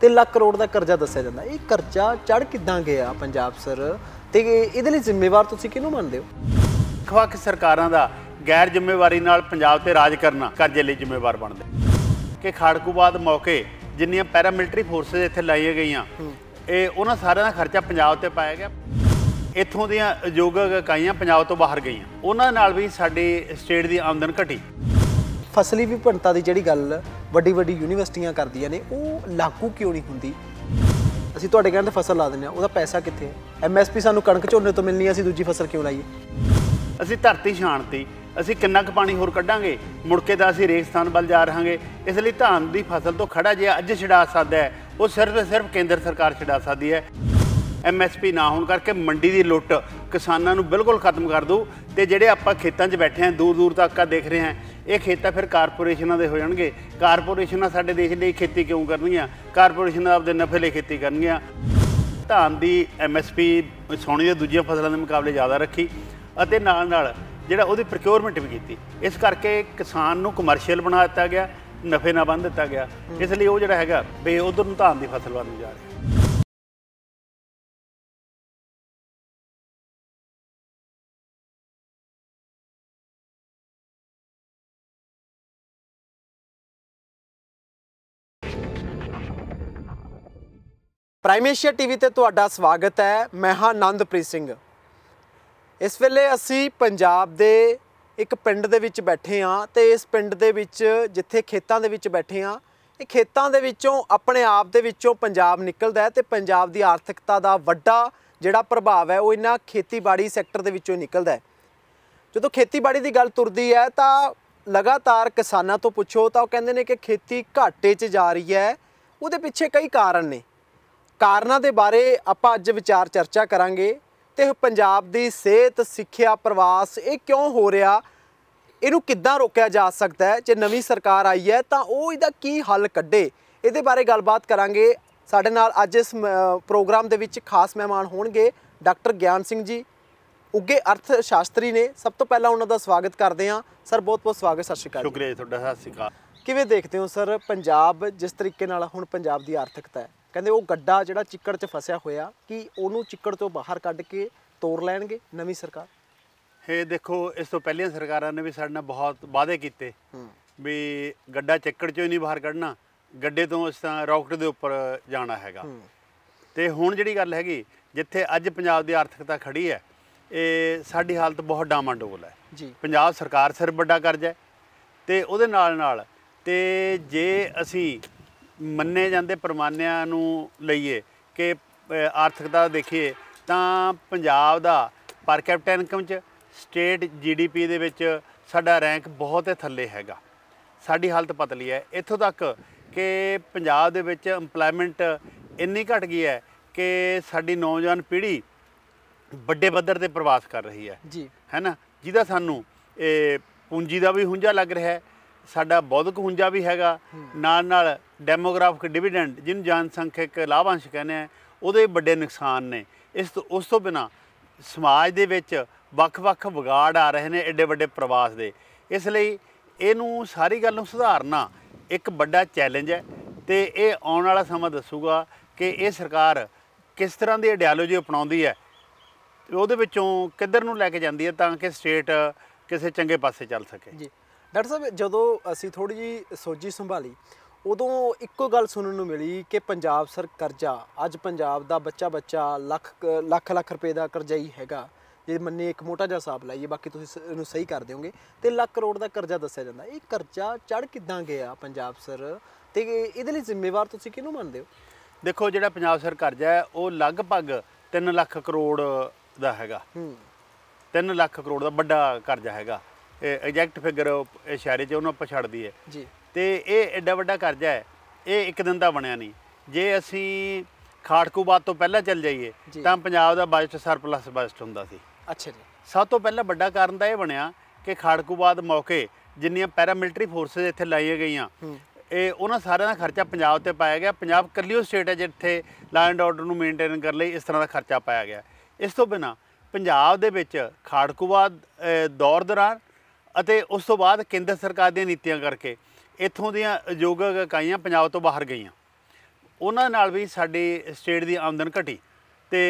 ਤੇ ਲੱਖ ਕਰੋੜ ਦਾ ਕਰਜ਼ਾ ਦੱਸਿਆ ਜਾਂਦਾ ਇਹ ਕਰਜ਼ਾ ਚੜ ਕਿੱਦਾਂ ਗਿਆ ਪੰਜਾਬ ਸਰ ਤੇ ਇਹਦੇ ਲਈ ਜ਼ਿੰਮੇਵਾਰ ਤੁਸੀਂ ਕਿਹਨੂੰ ਮੰਨਦੇ ਹੋ ਖਵਾਕ ਸਰਕਾਰਾਂ ਦਾ ਗੈਰ ਜ਼ਿੰਮੇਵਾਰੀ ਨਾਲ ਪੰਜਾਬ ਤੇ ਰਾਜ ਕਰਨਾ ਕਰਜ਼ੇ ਲਈ ਜ਼ਿੰਮੇਵਾਰ ਬਣਦੇ ਕਿ ਬਾਦ ਮੌਕੇ ਜਿੰਨੀਆਂ ਪੈਰਾਮਿਲਟਰੀ ਫੋਰਸਸ ਇੱਥੇ ਲਾਈਆਂ ਗਈਆਂ ਇਹ ਉਹਨਾਂ ਸਾਰਿਆਂ ਦਾ ਖਰਚਾ ਪੰਜਾਬ ਤੇ ਪਾਇਆ ਗਿਆ ਇੱਥੋਂ ਦੀਆਂ ਉਦਯੋਗਿਕ ਇਕਾਈਆਂ ਪੰਜਾਬ ਤੋਂ ਬਾਹਰ ਗਈਆਂ ਉਹਨਾਂ ਨਾਲ ਵੀ ਸਾਡੀ ਸਟੇਟ ਦੀ ਆਮਦਨ ਘਟੀ ਫਸਲੀ ਵਿਭਿੰਨਤਾ ਦੀ ਜਿਹੜੀ ਗੱਲ ਵੱਡੀ ਵੱਡੀ ਯੂਨੀਵਰਸਿਟੀਆਂ ਕਰਦੀਆਂ ਨੇ ਉਹ ਲਾਗੂ ਕਿਉਂ ਨਹੀਂ ਹੁੰਦੀ ਅਸੀਂ ਤੁਹਾਡੇ ਕਹਿੰਦੇ ਫਸਲ ਲਾ ਦਿੰਦੇ ਆ ਉਹਦਾ ਪੈਸਾ ਕਿੱਥੇ ਹੈ ਐਮਐਸਪੀ ਸਾਨੂੰ ਕਣਕ ਝੋਨੇ ਤੋਂ ਮਿਲਣੀ ਆ ਅਸੀਂ ਦੂਜੀ ਫਸਲ ਕਿਉਂ ਲਾਈਏ ਅਸੀਂ ਧਰਤੀ ਛਾਣਤੀ ਅਸੀਂ ਕਿੰਨਾ ਕੁ ਪਾਣੀ ਹੋਰ ਕੱਢਾਂਗੇ ਮੁੜ ਕੇ ਤਾਂ ਅਸੀਂ ਰੇਗਿਸਤਾਨ ਵੱਲ ਜਾ ਰਹਾਂਗੇ ਇਸ ਲਈ ਧਾਨ ਦੀ ਫਸਲ ਤੋਂ ਖੜਾ ਜੇ ਅੱਜ ਛਡਾ ਸਕਦਾ ਹੈ ਉਹ ਸਿਰਫ ਤੇ ਸਿਰਫ ਕੇਂਦਰ ਸਰਕਾਰ ਛਡਾ ਸਕਦੀ ਹੈ ਐਮਐਸਪੀ ਨਾ ਹੋਣ ਕਰਕੇ ਮੰਡੀ ਦੀ ਲੁੱਟ ਕਿਸਾਨਾਂ ਨੂੰ ਬਿਲਕੁਲ ਖਤਮ ਕਰ ਦੂ ਤੇ ਜਿਹੜੇ ਆਪਾਂ ਖੇਤਾਂ 'ਚ ਬੈਠੇ ਆਂ ਦੂਰ ਦੂਰ ਤੱਕ ਆ ਦੇਖ ਰਹੇ ਆਂ ਇਹ ਖੇਤ ਤਾਂ ਫਿਰ ਕਾਰਪੋਰੇਸ਼ਨਾਂ ਦੇ ਹੋ ਜਾਣਗੇ ਕਾਰਪੋਰੇਸ਼ਨਾਂ ਸਾਡੇ ਦੇਸ਼ ਲਈ ਖੇਤੀ ਕਿਉਂ ਕਰਨਗੀਆਂ ਕਾਰਪੋਰੇਸ਼ਨਾਂ ਆਪਦੇ ਨਫੇ ਲਈ ਖੇਤੀ ਕਰਨਗੀਆਂ ਧਾਨ ਦੀ ਐਮਐਸਪੀ ਸੋਨੇ ਦੇ ਦੂਜੀਆਂ ਫਸਲਾਂ ਦੇ ਮੁਕਾਬਲੇ ਜ਼ਿਆਦਾ ਰੱਖੀ ਅਤੇ ਨਾਲ ਨਾਲ ਜਿਹੜਾ ਉਹਦੀ ਪ੍ਰੋਕਿਉਰਮੈਂਟ ਵੀ ਕੀਤੀ ਇਸ ਕਰਕੇ ਕਿਸਾਨ ਨੂੰ ਕਮਰਸ਼ੀਅਲ ਬਣਾ ਦਿੱਤਾ ਗਿਆ ਨਫੇ ਨਾ ਬੰਨ ਦਿੱਤਾ ਗਿਆ ਇਸ ਲਈ ਉਹ ਜਿਹੜਾ ਹੈਗਾ ਬੇ ਉਧਰ ਨੂੰ ਧਾਨ ਦੀ ਫਸਲ ਵੱਲ ਜਾ ਰਿਹਾ ਪ੍ਰਾਈਮੇਸ਼ੀਆ ਟੀਵੀ ਤੇ ਤੁਹਾਡਾ ਸਵਾਗਤ ਹੈ ਮੈਂ ਹਾਂ ਆਨੰਦਪ੍ਰੀਤ ਸਿੰਘ ਇਸ ਵੇਲੇ ਅਸੀਂ ਪੰਜਾਬ ਦੇ ਇੱਕ ਪਿੰਡ ਦੇ ਵਿੱਚ ਬੈਠੇ ਹਾਂ ਤੇ ਇਸ ਪਿੰਡ ਦੇ ਵਿੱਚ ਜਿੱਥੇ ਖੇਤਾਂ ਦੇ ਵਿੱਚ ਬੈਠੇ ਹਾਂ ਇਹ ਖੇਤਾਂ ਦੇ ਵਿੱਚੋਂ ਆਪਣੇ ਆਪ ਦੇ ਵਿੱਚੋਂ ਪੰਜਾਬ ਨਿਕਲਦਾ ਹੈ ਤੇ ਪੰਜਾਬ ਦੀ ਆਰਥਿਕਤਾ ਦਾ ਵੱਡਾ ਜਿਹੜਾ ਪ੍ਰਭਾਵ ਹੈ ਉਹ ਇਹਨਾਂ ਖੇਤੀਬਾੜੀ ਸੈਕਟਰ ਦੇ ਵਿੱਚੋਂ ਨਿਕਲਦਾ ਹੈ ਜਦੋਂ ਖੇਤੀਬਾੜੀ ਦੀ ਗੱਲ ਤੁਰਦੀ ਹੈ ਤਾਂ ਲਗਾਤਾਰ ਕਿਸਾਨਾਂ ਤੋਂ ਪੁੱਛੋ ਤਾਂ ਉਹ ਕਹਿੰਦੇ ਨੇ ਕਿ ਖੇਤੀ ਘਾਟੇ 'ਚ ਜਾ ਰਹੀ ਹੈ ਉਹਦੇ ਪਿੱਛੇ ਕਈ ਕਾਰਨ ਨੇ ਕਾਰਨਾਂ ਦੇ ਬਾਰੇ ਆਪਾਂ ਅੱਜ ਵਿਚਾਰ ਚਰਚਾ ਕਰਾਂਗੇ ਤੇ ਪੰਜਾਬ ਦੀ ਸਿਹਤ ਸਿੱਖਿਆ ਪ੍ਰਵਾਸ ਇਹ ਕਿਉਂ ਹੋ ਰਿਹਾ ਇਹਨੂੰ ਕਿੱਦਾਂ ਰੋਕਿਆ ਜਾ ਸਕਦਾ ਹੈ ਜੇ ਨਵੀਂ ਸਰਕਾਰ ਆਈ ਹੈ ਤਾਂ ਉਹ ਇਹਦਾ ਕੀ ਹੱਲ ਕੱਢੇ ਇਹਦੇ ਬਾਰੇ ਗੱਲਬਾਤ ਕਰਾਂਗੇ ਸਾਡੇ ਨਾਲ ਅੱਜ ਇਸ ਪ੍ਰੋਗਰਾਮ ਦੇ ਵਿੱਚ ਖਾਸ ਮਹਿਮਾਨ ਹੋਣਗੇ ਡਾਕਟਰ ਗਿਆਨ ਸਿੰਘ ਜੀ ਉੱਗੇ ਅਰਥ ਸ਼ਾਸਤਰੀ ਨੇ ਸਭ ਤੋਂ ਪਹਿਲਾਂ ਉਹਨਾਂ ਦਾ ਸਵਾਗਤ ਕਰਦੇ ਹਾਂ ਸਰ ਬਹੁਤ ਬਹੁਤ ਸਵਾਗਤ ਸਤਿ ਸ਼੍ਰੀ ਅਕਾਲ ਸ਼ੁਕਰੀਆ ਤੁਹਾਡਾ ਸਤਿ ਸ਼੍ਰੀ ਅਕਾਲ ਕਿਵੇਂ ਦੇਖਦੇ ਹੋ ਸਰ ਪੰਜਾਬ ਜਿਸ ਤਰੀਕੇ ਨਾਲ ਹੁਣ ਪੰਜਾਬ ਦੀ ਆਰਥਿਕਤਾ ਹੈ ਕਹਿੰਦੇ ਉਹ ਗੱਡਾ ਜਿਹੜਾ ਚਿੱਕੜ 'ਚ ਫਸਿਆ ਹੋਇਆ ਕਿ ਉਹਨੂੰ ਚਿੱਕੜ ਤੋਂ ਬਾਹਰ ਕੱਢ ਕੇ ਤੋੜ ਲੈਣਗੇ ਨਵੀਂ ਸਰਕਾਰ ਹੇ ਦੇਖੋ ਇਸ ਤੋਂ ਪਹਿਲੀਆਂ ਸਰਕਾਰਾਂ ਨੇ ਵੀ ਸਾਡੇ ਨਾਲ ਬਹੁਤ ਵਾਅਦੇ ਕੀਤੇ ਵੀ ਗੱਡਾ ਚਿੱਕੜ ਚੋਂ ਹੀ ਨਹੀਂ ਬਾਹਰ ਕੱਢਣਾ ਗੱਡੇ ਤੋਂ ਇਸ ਤਾਂ ਰੌਕਟ ਦੇ ਉੱਪਰ ਜਾਣਾ ਹੈਗਾ ਤੇ ਹੁਣ ਜਿਹੜੀ ਗੱਲ ਹੈਗੀ ਜਿੱਥੇ ਅੱਜ ਪੰਜਾਬ ਦੀ ਆਰਥਿਕਤਾ ਖੜੀ ਹੈ ਇਹ ਸਾਡੀ ਹਾਲਤ ਬਹੁਤ ਡਾਮਾਡੋਲ ਹੈ ਜੀ ਪੰਜਾਬ ਸਰਕਾਰ ਸਿਰ ਵੱਡਾ ਕਰਜ਼ਾ ਤੇ ਉਹਦੇ ਨਾਲ ਨਾਲ ਤੇ ਜੇ ਅਸੀਂ ਮੰਨੇ ਜਾਂਦੇ ਪਰਮਾਨਿਆਂ ਨੂੰ ਲਈਏ ਕਿ ਆਰਥਿਕਤਾ ਦੇਖੀਏ ਤਾਂ ਪੰਜਾਬ ਦਾ ਪਰ ਕੈਪਟਾ ਇਨਕਮ 'ਚ ਸਟੇਟ ਜੀਡੀਪੀ ਦੇ ਵਿੱਚ ਸਾਡਾ ਰੈਂਕ ਬਹੁਤ ਹੀ ਥੱਲੇ ਹੈਗਾ ਸਾਡੀ ਹਾਲਤ ਪਤਲੀ ਹੈ ਇੱਥੋਂ ਤੱਕ ਕਿ ਪੰਜਾਬ ਦੇ ਵਿੱਚ ਏਮਪਲੋਇਮੈਂਟ ਇੰਨੀ ਘਟ ਗਈ ਹੈ ਕਿ ਸਾਡੀ ਨੌਜਵਾਨ ਪੀੜ੍ਹੀ ਵੱਡੇ ਪੱਧਰ ਤੇ ਪ੍ਰਵਾਸ ਕਰ ਰਹੀ ਹੈ ਜੀ ਹੈਨਾ ਜਿਹਦਾ ਸਾਨੂੰ ਇਹ ਪੂੰਜੀ ਦਾ ਵੀ ਹੁੰਝਾ ਲੱਗ ਰਿਹਾ ਹੈ ਸਾਡਾ ਬੌਧਕ ਹੁੰਜਾ ਵੀ ਹੈਗਾ ਨਾਲ ਨਾਲ ਡੈਮੋਗ੍ਰਾਫਿਕ ਡਿਵੀਡੈਂਡ ਜਿਹਨੂੰ ਜਨਸੰਖਿਕ ਲਾਭਾਂਸ਼ ਕਹਿੰਦੇ ਆ ਉਹਦੇ ਵੱਡੇ ਨੁਕਸਾਨ ਨੇ ਇਸ ਤੋਂ ਉਸ ਤੋਂ ਬਿਨਾ ਸਮਾਜ ਦੇ ਵਿੱਚ ਵੱਖ-ਵੱਖ ਵਿਗਾੜ ਆ ਰਹੇ ਨੇ ਐਡੇ ਵੱਡੇ ਪ੍ਰਵਾਸ ਦੇ ਇਸ ਲਈ ਇਹਨੂੰ ਸਾਰੀ ਗੱਲ ਨੂੰ ਸੁਧਾਰਨਾ ਇੱਕ ਵੱਡਾ ਚੈਲੰਜ ਹੈ ਤੇ ਇਹ ਆਉਣ ਵਾਲਾ ਸਮਾਂ ਦੱਸੂਗਾ ਕਿ ਇਹ ਸਰਕਾਰ ਕਿਸ ਤਰ੍ਹਾਂ ਦੀ ਆਈਡੀਓਲੋਜੀ ਅਪਣਾਉਂਦੀ ਹੈ ਉਹਦੇ ਵਿੱਚੋਂ ਕਿੱਧਰ ਨੂੰ ਲੈ ਕੇ ਜਾਂਦੀ ਹੈ ਤਾਂ ਕਿ ਸਟੇਟ ਕਿਸੇ ਚੰਗੇ ਪਾਸੇ ਚੱਲ ਸਕੇ ਜੀ ਡਾਕਟਰ ਸਾਹਿਬ ਜਦੋਂ ਅਸੀਂ ਥੋੜੀ ਜੀ ਸੋਝੀ ਸੰਭਾਲੀ ਉਦੋਂ ਇੱਕੋ ਗੱਲ ਸੁਣਨ ਨੂੰ ਮਿਲੀ ਕਿ ਪੰਜਾਬ ਸਰ ਕਰਜ਼ਾ ਅੱਜ ਪੰਜਾਬ ਦਾ ਬੱਚਾ ਬੱਚਾ ਲੱਖ ਲੱਖ ਲੱਖ ਰੁਪਏ ਦਾ ਕਰਜ਼ਾਈ ਹੈਗਾ ਜੇ ਮੰਨੇ ਇੱਕ ਮੋਟਾ ਜਿਹਾ ਹਿਸਾਬ ਲਾਈਏ ਬਾਕੀ ਤੁਸੀਂ ਇਹਨੂੰ ਸਹੀ ਕਰ ਦਿਓਗੇ ਤੇ ਲੱਖ ਕਰੋੜ ਦਾ ਕਰਜ਼ਾ ਦੱਸਿਆ ਜਾਂਦਾ ਇਹ ਕਰਜ਼ਾ ਚੜ ਕਿੱਦਾਂ ਗਿਆ ਪੰਜਾਬ ਸਰ ਤੇ ਇਹਦੇ ਲਈ ਜ਼ਿੰਮੇਵਾਰ ਤੁਸੀਂ ਕਿਹਨੂੰ ਮੰਨਦੇ ਹੋ ਦੇਖੋ ਜਿਹੜਾ ਪੰਜਾਬ ਸਰ ਕਰਜ਼ਾ ਹੈ ਉਹ ਲਗਭਗ 3 ਲੱਖ ਕਰੋੜ ਦਾ ਹੈਗਾ 3 ਲੱਖ ਕਰੋੜ ਦਾ ਵੱਡਾ ਕਰਜ਼ਾ ਹੈਗਾ ਐਗਜੈਕਟ ਫਿਗਰ ਇਸ਼ਾਰੇ 'ਚ ਉਹਨੂੰ ਆਪਾਂ ਛੱਡਦੀ ਹੈ ਜੀ ਤੇ ਇਹ ਐਡਾ ਵੱਡਾ ਕਰਜ਼ਾ ਹੈ ਇਹ ਇੱਕ ਦਿਨ ਦਾ ਬਣਿਆ ਨਹੀਂ ਜੇ ਅਸੀਂ ਖਾੜਕੂਬਾਦ ਤੋਂ ਪਹਿਲਾਂ ਚੱਲ ਜਾਈਏ ਤਾਂ ਪੰਜਾਬ ਦਾ ਬਜਟ ਸਰਪਲਸ ਬਜਟ ਹੁੰਦਾ ਸੀ ਅੱਛਾ ਜੀ ਸਭ ਤੋਂ ਪਹਿਲਾਂ ਵੱਡਾ ਕਾਰਨ ਤਾਂ ਇਹ ਬਣਿਆ ਕਿ ਖਾੜਕੂਬਾਦ ਮੌਕੇ ਜਿੰਨੀਆਂ ਪੈਰਾਮਿਲਟਰੀ ਫੋਰਸਸ ਇੱਥੇ ਲਾਈਆਂ ਗਈਆਂ ਇਹ ਉਹਨਾਂ ਸਾਰਿਆਂ ਦਾ ਖਰਚਾ ਪੰਜਾਬ ਤੇ ਪਾਇਆ ਗਿਆ ਪੰਜਾਬ ਕੱਲੀਓ ਸਟੇਟ ਹੈ ਜਿੱਥੇ ਲੈਂਡ ਐਂਡ ਆਰਡਰ ਨੂੰ ਮੇਨਟੇਨ ਕਰਨ ਲਈ ਇਸ ਤਰ੍ਹਾਂ ਦਾ ਖਰਚਾ ਪਾਇਆ ਗਿਆ ਇਸ ਤੋਂ ਬਿਨਾ ਪੰਜਾਬ ਦੇ ਵਿੱਚ ਖਾੜਕੂਵਾਦ ਦੌਰ ਦੌਰਾਨ ਅਤੇ ਉਸ ਤੋਂ ਬਾਅਦ ਕੇਂਦਰ ਸਰਕਾਰ ਦੀਆਂ ਨੀਤੀਆਂ ਕਰਕੇ ਇੱਥੋਂ ਦੀਆਂ ਉਦਯੋਗਿਕ ਇਕਾਈਆਂ ਪੰਜਾਬ ਤੋਂ ਬਾਹਰ ਗਈਆਂ ਉਹਨਾਂ ਨਾਲ ਵੀ ਸਾਡੀ ਸਟੇਟ ਦੀ ਆਮਦਨ ਘਟੀ ਤੇ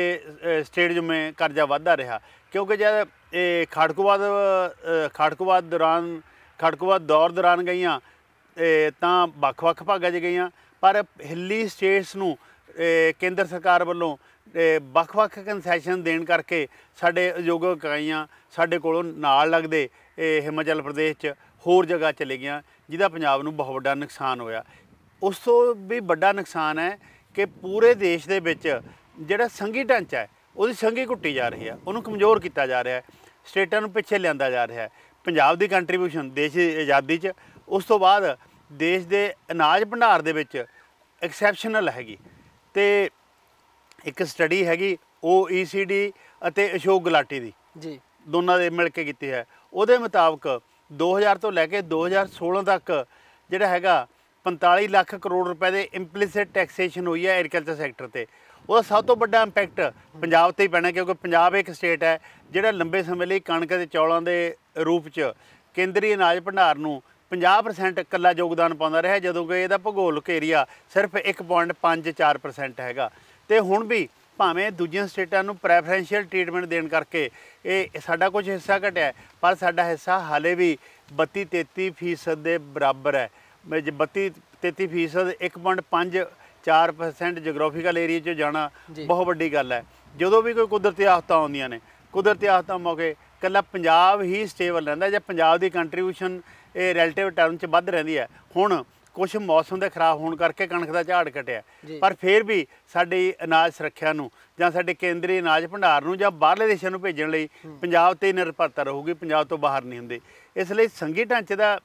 ਸਟੇਟ ਜਿਵੇਂ ਕਰਜ਼ਾ ਵਧਦਾ ਰਿਹਾ ਕਿਉਂਕਿ ਜਦ ਇਹ ਖੜਕਵਾਦ ਖੜਕਵਾਦ ਦੌਰਾਨ ਖੜਕਵਾਦ ਦੌਰ ਦੌਰਾਨ ਗਈਆਂ ਤਾਂ ਵੱਖ-ਵੱਖ ਭਾਗਾਂ 'ਚ ਗਈਆਂ ਪਰ ਹਿੱਲੀ ਸਟੇਟਸ ਨੂੰ ਕੇਂਦਰ ਸਰਕਾਰ ਵੱਲੋਂ ਵੱਖ-ਵੱਖ ਕਨਸੈਸ਼ਨ ਦੇਣ ਕਰਕੇ ਸਾਡੇ ਉਦਯੋਗ ਇਕਾਈਆਂ ਸਾਡੇ ਕੋਲੋਂ ਨਾਲ ਲੱਗਦੇ ਇਹ ਹਿਮਾਚਲ ਪ੍ਰਦੇਸ਼ 'ਚ ਹੋਰ ਜਗ੍ਹਾ ਚਲੇ ਗਿਆ ਜਿਹਦਾ ਪੰਜਾਬ ਨੂੰ ਬਹੁਤ ਵੱਡਾ ਨੁਕਸਾਨ ਹੋਇਆ ਉਸ ਤੋਂ ਵੀ ਵੱਡਾ ਨੁਕਸਾਨ ਹੈ ਕਿ ਪੂਰੇ ਦੇਸ਼ ਦੇ ਵਿੱਚ ਜਿਹੜਾ ਸੰਗੀ ਢਾਂਚਾ ਹੈ ਉਹਦੀ ਸੰਗੀ ਘੁੱਟੀ ਜਾ ਰਹੀ ਹੈ ਉਹਨੂੰ ਕਮਜ਼ੋਰ ਕੀਤਾ ਜਾ ਰਿਹਾ ਹੈ ਸਟੇਟਾਂ ਨੂੰ ਪਿੱਛੇ ਲਿਆਂਦਾ ਜਾ ਰਿਹਾ ਹੈ ਪੰਜਾਬ ਦੀ ਕੰਟਰੀਬਿਊਸ਼ਨ ਦੇਸ਼ ਦੀ ਆਜ਼ਾਦੀ 'ਚ ਉਸ ਤੋਂ ਬਾਅਦ ਦੇਸ਼ ਦੇ ਅਨਾਜ ਭੰਡਾਰ ਦੇ ਵਿੱਚ ਐਕਸੈਪਸ਼ਨਲ ਹੈਗੀ ਤੇ ਇੱਕ ਸਟੱਡੀ ਹੈਗੀ OECD ਅਤੇ ਅਸ਼ੋਕ ਗੁਲਾਟੀ ਦੀ ਜੀ ਦੋਨਾਂ ਦੇ ਮਿਲ ਕੇ ਕੀਤੀ ਹੈ ਉਹਦੇ ਮੁਤਾਬਕ 2000 ਤੋਂ ਲੈ ਕੇ 2016 ਤੱਕ ਜਿਹੜਾ ਹੈਗਾ 45 ਲੱਖ ਕਰੋੜ ਰੁਪਏ ਦੇ ਇੰਪਲੀਸਿਟ ਟੈਕਸੇਸ਼ਨ ਹੋਈ ਹੈ ਐਗਰੀਕਲਚਰ ਸੈਕਟਰ ਤੇ ਉਹਦਾ ਸਭ ਤੋਂ ਵੱਡਾ ਇੰਪੈਕਟ ਪੰਜਾਬ ਤੇ ਹੀ ਪੈਣਾ ਕਿਉਂਕਿ ਪੰਜਾਬ ਇੱਕ ਸਟੇਟ ਹੈ ਜਿਹੜਾ ਲੰਬੇ ਸਮੇਂ ਲਈ ਕਣਕ ਤੇ ਚੌਲਾਂ ਦੇ ਰੂਪ 'ਚ ਕੇਂਦਰੀ ਅਨਾਜ ਭੰਡਾਰ ਨੂੰ 50% ਇਕੱਲਾ ਯੋਗਦਾਨ ਪਾਉਂਦਾ ਰਿਹਾ ਜਦੋਂ ਕਿ ਇਹਦਾ ਭੂਗੋਲਿਕ ਏਰੀਆ ਸਿਰਫ 1.54% ਹੈਗਾ ਤੇ ਹੁਣ ਵੀ ਭਾਵੇਂ ਦੂਜੀਆਂ ਸਟੇਟਾਂ ਨੂੰ ਪ੍ਰੈਫਰੈਂਸ਼ੀਅਲ ਟ੍ਰੀਟਮੈਂਟ ਦੇਣ ਕਰਕੇ ਇਹ ਸਾਡਾ ਕੁਝ ਹਿੱਸਾ ਘਟਿਆ ਪਰ ਸਾਡਾ ਹਿੱਸਾ ਹਾਲੇ ਵੀ 32 33% ਦੇ ਬਰਾਬਰ ਹੈ ਮੈਂ ਜੇ 32 33% 1.5 4% ਜੀਓਗ੍ਰਾਫੀਕਲ ਏਰੀਆ 'ਚ ਜਾਣਾ ਬਹੁਤ ਵੱਡੀ ਗੱਲ ਹੈ ਜਦੋਂ ਵੀ ਕੋਈ ਕੁਦਰਤੀ ਆਫਤਾਂ ਆਉਂਦੀਆਂ ਨੇ ਕੁਦਰਤੀ ਆਫਤਾਂ ਮੌਕੇ ਕੱਲਾ ਪੰਜਾਬ ਹੀ ਸਟੇਬਲ ਰਹਿੰਦਾ ਜਾਂ ਪੰਜਾਬ ਦੀ ਕੰਟਰੀਬਿਊਸ਼ਨ ਇਹ ਰਿਲੇਟਿਵ ਟਰਮ 'ਚ ਵੱਧ ਰਹਿੰਦੀ ਹੈ ਹੁਣ ਕੁਝ ਮੌਸਮ ਦੇ ਖਰਾਬ ਹੋਣ ਕਰਕੇ ਕਣਕ ਦਾ ਝਾੜ ਘਟਿਆ ਪਰ ਫਿਰ ਵੀ ਸਾਡੀ ਅਨਾਜ ਸੁਰੱਖਿਆ ਨੂੰ ਜਾਂ ਸਾਡੇ ਕੇਂਦਰੀ ਅਨਾਜ ਭੰਡਾਰ ਨੂੰ ਜਾਂ ਬਾਹਰਲੇ ਦੇਸ਼ਾਂ ਨੂੰ ਭੇਜਣ ਲਈ ਪੰਜਾਬ ਤੇ ਨਿਰਭਰਤਾ ਰਹੂਗੀ ਪੰਜਾਬ ਤੋਂ ਬਾਹਰ ਨਹੀਂ ਹੁੰਦੇ ਇਸ ਲਈ ਸੰਘੀ ਢਾਂਚੇ ਦਾ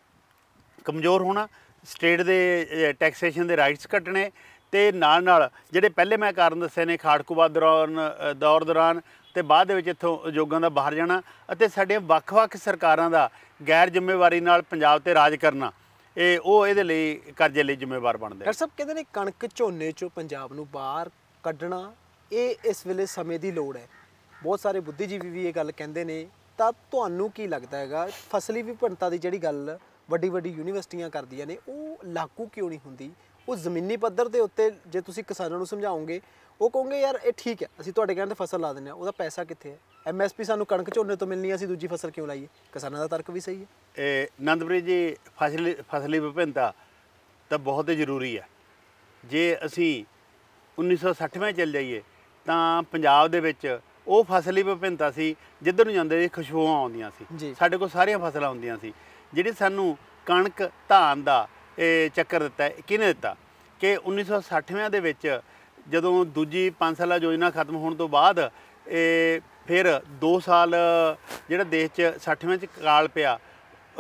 ਕਮਜ਼ੋਰ ਹੋਣਾ ਸਟੇਟ ਦੇ ਟੈਕਸੇਸ਼ਨ ਦੇ ਰਾਈਟਸ ਘਟਣੇ ਤੇ ਨਾਲ ਨਾਲ ਜਿਹੜੇ ਪਹਿਲੇ ਮੈਂ ਕਾਰਨ ਦੱਸੇ ਨੇ ਖਾੜਕੂਬਾ ਦੌਰਾਨ ਦੌਰ ਦੌਰਾਨ ਤੇ ਬਾਅਦ ਦੇ ਵਿੱਚ ਇੱਥੋਂ ਉਦਯੋਗਾਂ ਦਾ ਬਾਹਰ ਜਾਣਾ ਅਤੇ ਸਾਡੇ ਵੱਖ-ਵੱਖ ਸਰਕਾਰਾਂ ਦਾ ਗੈਰ ਜ਼ਿੰਮੇਵਾਰੀ ਨਾਲ ਪੰਜਾਬ ਤੇ ਰਾਜ ਕਰਨਾ ਇਹ ਉਹ ਇਹਦੇ ਲਈ ਕਰਜ਼ੇ ਲਈ ਜ਼ਿੰਮੇਵਾਰ ਬਣਦੇ ਡਾਕਟਰ ਸਾਹਿਬ ਕਹਿੰਦੇ ਨੇ ਕਣਕ ਝੋਨੇ ਚੋਂ ਪੰਜਾਬ ਨੂੰ ਬਾਹਰ ਕੱਢਣਾ ਇਹ ਇਸ ਵੇਲੇ ਸਮੇਂ ਦੀ ਲੋੜ ਹੈ ਬਹੁਤ ਸਾਰੇ ਬੁੱਧੀਜੀਵੀ ਵੀ ਇਹ ਗੱਲ ਕਹਿੰਦੇ ਨੇ ਤਾਂ ਤੁਹਾਨੂੰ ਕੀ ਲੱਗਦਾ ਹੈਗਾ ਫਸਲੀ ਵਿਭਿੰਨਤਾ ਦੀ ਜਿਹੜੀ ਗੱਲ ਵੱਡੀ ਵੱਡੀ ਯੂਨੀਵਰਸਿਟੀਆਂ ਕਰਦੀਆਂ ਨੇ ਉਹ ਲਾਗੂ ਕਿਉਂ ਨਹੀਂ ਹੁੰਦੀ ਉਹ ਜ਼ਮੀਨੀ ਪੱਧਰ ਦੇ ਉੱਤੇ ਜੇ ਤੁਸੀਂ ਕਿਸਾਨਾਂ ਨੂੰ ਸਮਝਾਓਗੇ ਉਹ ਕਹੋਗੇ ਯਾਰ ਇਹ ਠੀਕ ਹੈ ਅਸੀਂ ਤੁਹਾਡੇ ਕਹਿੰਦੇ ਫਸਲ ਲਾ ਦਿੰਨੇ ਆ ਉਹਦਾ ਪੈਸਾ ਕਿੱਥੇ ਹੈ ਐਮਐਸਪੀ ਸਾਨੂੰ ਕਣਕ ਝੋਨੇ ਤੋਂ ਮਿਲਣੀ ਆ ਅਸੀਂ ਦੂਜੀ ਫਸਲ ਕਿਉਂ ਲਾਈਏ ਕਿਸਾਨਾਂ ਦਾ ਤਰਕ ਵੀ ਸਹੀ ਹੈ ਇਹ ਨੰਦਪੁਰੀ ਜੀ ਫਸਲੀ ਫਸਲੀ ਵਿਭਿੰਨਤਾ ਤਾਂ ਬਹੁਤ ਜ਼ਰੂਰੀ ਹੈ ਜੇ ਅਸੀਂ 1960ਵੇਂ ਚੱਲ ਜਾਈਏ ਤਾਂ ਪੰਜਾਬ ਦੇ ਵਿੱਚ ਉਹ ਫਸਲੀ ਵਿਭਿੰਨਤਾ ਸੀ ਜਿੱਧਰ ਨੂੰ ਜਾਂਦੇ ਸੀ ਖੁਸ਼ਬੂਆਂ ਆਉਂਦੀਆਂ ਸੀ ਸਾਡੇ ਕੋਲ ਸਾਰੀਆਂ ਫਸਲਾਂ ਹੁੰਦੀਆਂ ਸੀ ਜਿਹੜੀ ਸਾਨੂੰ ਕਣਕ ਧਾਨ ਦਾ ਇਹ ਚੱਕਰ ਦਿੱਤਾ ਕਿਹਨੇ ਦਿੱਤਾ ਕਿ 1960ਵਿਆਂ ਦੇ ਵਿੱਚ ਜਦੋਂ ਦੂਜੀ 5 ਸਾਲਾ ਯੋਜਨਾ ਖਤਮ ਹੋਣ ਤੋਂ ਬਾਅਦ ਇਹ ਫਿਰ 2 ਸਾਲ ਜਿਹੜਾ ਦੇਸ਼ 'ਚ 60ਵੇਂ 'ਚ ਕਾਲ ਪਿਆ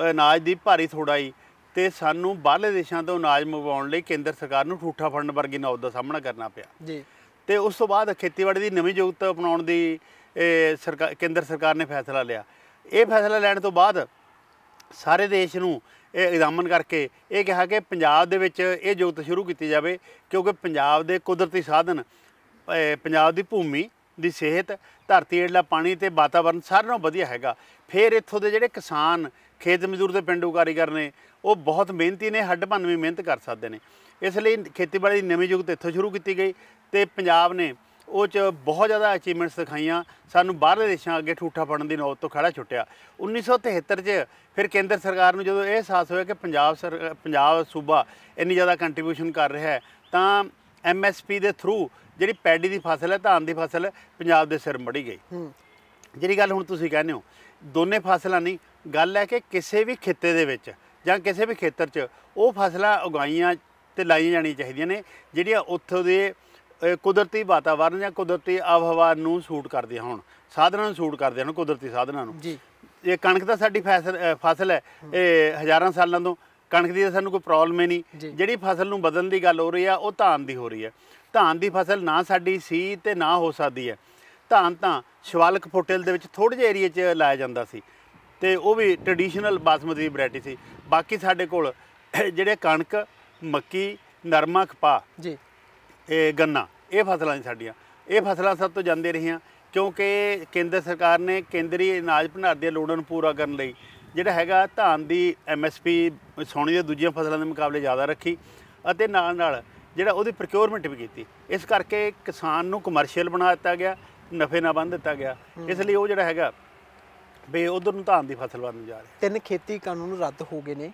ਅਨਾਜ ਦੀ ਭਾਰੀ ਥੋੜਾਈ ਤੇ ਸਾਨੂੰ ਬਾਹਰਲੇ ਦੇਸ਼ਾਂ ਤੋਂ ਅਨਾਜ ਮੰਗਵਾਉਣ ਲਈ ਕੇਂਦਰ ਸਰਕਾਰ ਨੂੰ ਠੂਠਾ ਫੰਡ ਵਰਗੀ ਨੌਬਤ ਦਾ ਸਾਹਮਣਾ ਕਰਨਾ ਪਿਆ ਜੀ ਤੇ ਉਸ ਤੋਂ ਬਾਅਦ ਖੇਤੀਬਾੜੀ ਦੀ ਨਵੀਂ ਯੋਗਤਾ ਅਪਣਾਉਣ ਦੀ ਸਰਕਾਰ ਕੇਂਦਰ ਸਰਕਾਰ ਨੇ ਫੈਸਲਾ ਲਿਆ ਇਹ ਫੈਸਲਾ ਲੈਣ ਤੋਂ ਬਾਅਦ ਸਾਰੇ ਦੇਸ਼ ਨੂੰ ਇਹ ਇਗਜ਼ਾਮਨ ਕਰਕੇ ਇਹ ਕਿਹਾ ਕਿ ਪੰਜਾਬ ਦੇ ਵਿੱਚ ਇਹ ਜੋਗਤ ਸ਼ੁਰੂ ਕੀਤੀ ਜਾਵੇ ਕਿਉਂਕਿ ਪੰਜਾਬ ਦੇ ਕੁਦਰਤੀ ਸਾਧਨ ਪੰਜਾਬ ਦੀ ਭੂਮੀ ਦੀ ਸਿਹਤ ਧਰਤੀ ਹੇਠਲਾ ਪਾਣੀ ਤੇ ਵਾਤਾਵਰਨ ਸਾਰਿਆਂ ਨਾਲੋਂ ਵਧੀਆ ਹੈਗਾ ਫਿਰ ਇੱਥੋਂ ਦੇ ਜਿਹੜੇ ਕਿਸਾਨ ਖੇਤ ਮਜ਼ਦੂਰ ਤੇ ਪਿੰਡੂ ਕਾਰੀਗਰ ਨੇ ਉਹ ਬਹੁਤ ਮਿਹਨਤੀ ਨੇ ਹੱਡ ਭੰਨਵੀਂ ਮਿਹਨਤ ਕਰ ਸਕਦੇ ਨੇ ਇਸ ਲਈ ਖੇਤੀਬਾੜੀ ਦੀ ਨਵੀਂ ਯੁੱਗ ਇੱਥੋਂ ਸ਼ੁਰੂ ਕੀਤੀ ਗਈ ਤੇ ਪੰਜਾਬ ਨੇ ਉਹ ਚ ਬਹੁਤ ਜ਼ਿਆਦਾ ਅਚੀਵਮੈਂਟਸ ਦਿਖਾਈਆਂ ਸਾਨੂੰ ਬਾਹਰਲੇ ਦੇਸ਼ਾਂ ਅੱਗੇ ਠੂਠਾ ਪੜਨ ਦੀ ਨੌਬਤ ਤੋਂ ਖੜਾ ਛੁੱਟਿਆ 1973 ਚ ਫਿਰ ਕੇਂਦਰ ਸਰਕਾਰ ਨੂੰ ਜਦੋਂ ਇਹ ਅਹਿਸਾਸ ਹੋਇਆ ਕਿ ਪੰਜਾਬ ਸਰ ਪੰਜਾਬ ਸੂਬਾ ਇੰਨੀ ਜ਼ਿਆਦਾ ਕੰਟਰੀਬਿਊਸ਼ਨ ਕਰ ਰਿਹਾ ਹੈ ਤਾਂ ਐਮਐਸਪੀ ਦੇ ਥਰੂ ਜਿਹੜੀ ਪੈਡੀ ਦੀ ਫਸਲ ਹੈ ਧਾਨ ਦੀ ਫਸਲ ਪੰਜਾਬ ਦੇ ਸਿਰ ਮੜੀ ਗਈ ਜਿਹੜੀ ਗੱਲ ਹੁਣ ਤੁਸੀਂ ਕਹਿੰਦੇ ਹੋ ਦੋਨੇ ਫਸਲਾਂ ਨਹੀਂ ਗੱਲ ਹੈ ਕਿ ਕਿਸੇ ਵੀ ਖੇਤੇ ਦੇ ਵਿੱਚ ਜਾਂ ਕਿਸੇ ਵੀ ਖੇਤਰ 'ਚ ਉਹ ਫਸਲਾਂ ਉਗਾਈਆਂ ਤੇ ਲਾਈਆਂ ਜਾਣੀਆਂ ਚਾਹੀਦੀਆਂ ਨੇ ਜਿਹੜੀਆਂ ਉੱਥੋਂ ਦੇ ਕੁਦਰਤੀ ਵਾਤਾਵਰਣ ਜਾਂ ਕੁਦਰਤੀ ਆਬ ਨੂੰ ਸੂਟ ਕਰਦੇ ਹੁਣ ਸਾਧਨਾਂ ਨੂੰ ਸੂਟ ਕਰਦੇ ਹਨ ਕੁਦਰਤੀ ਸਾਧਨਾਂ ਨੂੰ ਜੀ ਇਹ ਕਣਕ ਤਾਂ ਸਾਡੀ ਫਸਲ ਹੈ ਇਹ ਹਜ਼ਾਰਾਂ ਸਾਲਾਂ ਤੋਂ ਕਣਕ ਦੀ ਤਾਂ ਸਾਨੂੰ ਕੋਈ ਪ੍ਰੋਬਲਮ ਹੀ ਨਹੀਂ ਜਿਹੜੀ ਫਸਲ ਨੂੰ ਬਦਲਣ ਦੀ ਗੱਲ ਹੋ ਰਹੀ ਆ ਉਹ ਧਾਨ ਦੀ ਹੋ ਰਹੀ ਆ ਧਾਨ ਦੀ ਫਸਲ ਨਾ ਸਾਡੀ ਸੀ ਤੇ ਨਾ ਹੋ ਸਕਦੀ ਹੈ ਧਾਨ ਤਾਂ ਸ਼ਵਾਲਕ ਫੋਟੇਲ ਦੇ ਵਿੱਚ ਥੋੜੇ ਜਿਹੇ ਏਰੀਆ 'ਚ ਲਾਇਆ ਜਾਂਦਾ ਸੀ ਤੇ ਉਹ ਵੀ ਟ੍ਰੈਡੀਸ਼ਨਲ ਬਾਸਮਤੀ ਵੈਰਾਈਟੀ ਸੀ ਬਾਕੀ ਸਾਡੇ ਕੋਲ ਜਿਹੜੇ ਕਣਕ ਮੱਕੀ ਨਰਮਾ ਕਪਾਹ ਜੀ ਇਹ ਗੰਨਾ ਇਹ ਫਸਲਾਂ ਨਹੀਂ ਸਾਡੀਆਂ ਇਹ ਫਸਲਾਂ ਸਭ ਤੋਂ ਜਾਂਦੇ ਰਹੀਆਂ ਕਿਉਂਕਿ ਕੇਂਦਰ ਸਰਕਾਰ ਨੇ ਕੇਂਦਰੀ ਅਨਾਜ ਭੰਡਾਰ ਦੇ ਲੋੜਾਂ ਨੂੰ ਪੂਰਾ ਕਰਨ ਲਈ ਜਿਹੜਾ ਹੈਗਾ ਧਾਨ ਦੀ ਐਮਐਸਪੀ ਸੋਨੇ ਦੇ ਦੂਜੀਆਂ ਫਸਲਾਂ ਦੇ ਮੁਕਾਬਲੇ ਜ਼ਿਆਦਾ ਰੱਖੀ ਅਤੇ ਨਾਲ ਨਾਲ ਜਿਹੜਾ ਉਹਦੀ ਪ੍ਰੋਕਿਉਰਮੈਂਟ ਵੀ ਕੀਤੀ ਇਸ ਕਰਕੇ ਕਿਸਾਨ ਨੂੰ ਕਮਰਸ਼ੀਅਲ ਬਣਾ ਦਿੱਤਾ ਗਿਆ ਨਫੇ ਨਾ ਬੰਨ ਦਿੱਤਾ ਗਿਆ ਇਸ ਲਈ ਉਹ ਜਿਹੜਾ ਹੈਗਾ ਬੇ ਉਧਰ ਨੂੰ ਧਾਨ ਦੀ ਫਸਲ ਵੱਲ ਜਾ ਰਹੀ ਤਿੰਨ ਖੇਤੀ ਕਾਨੂੰਨ ਰੱਦ ਹੋ ਗਏ ਨੇ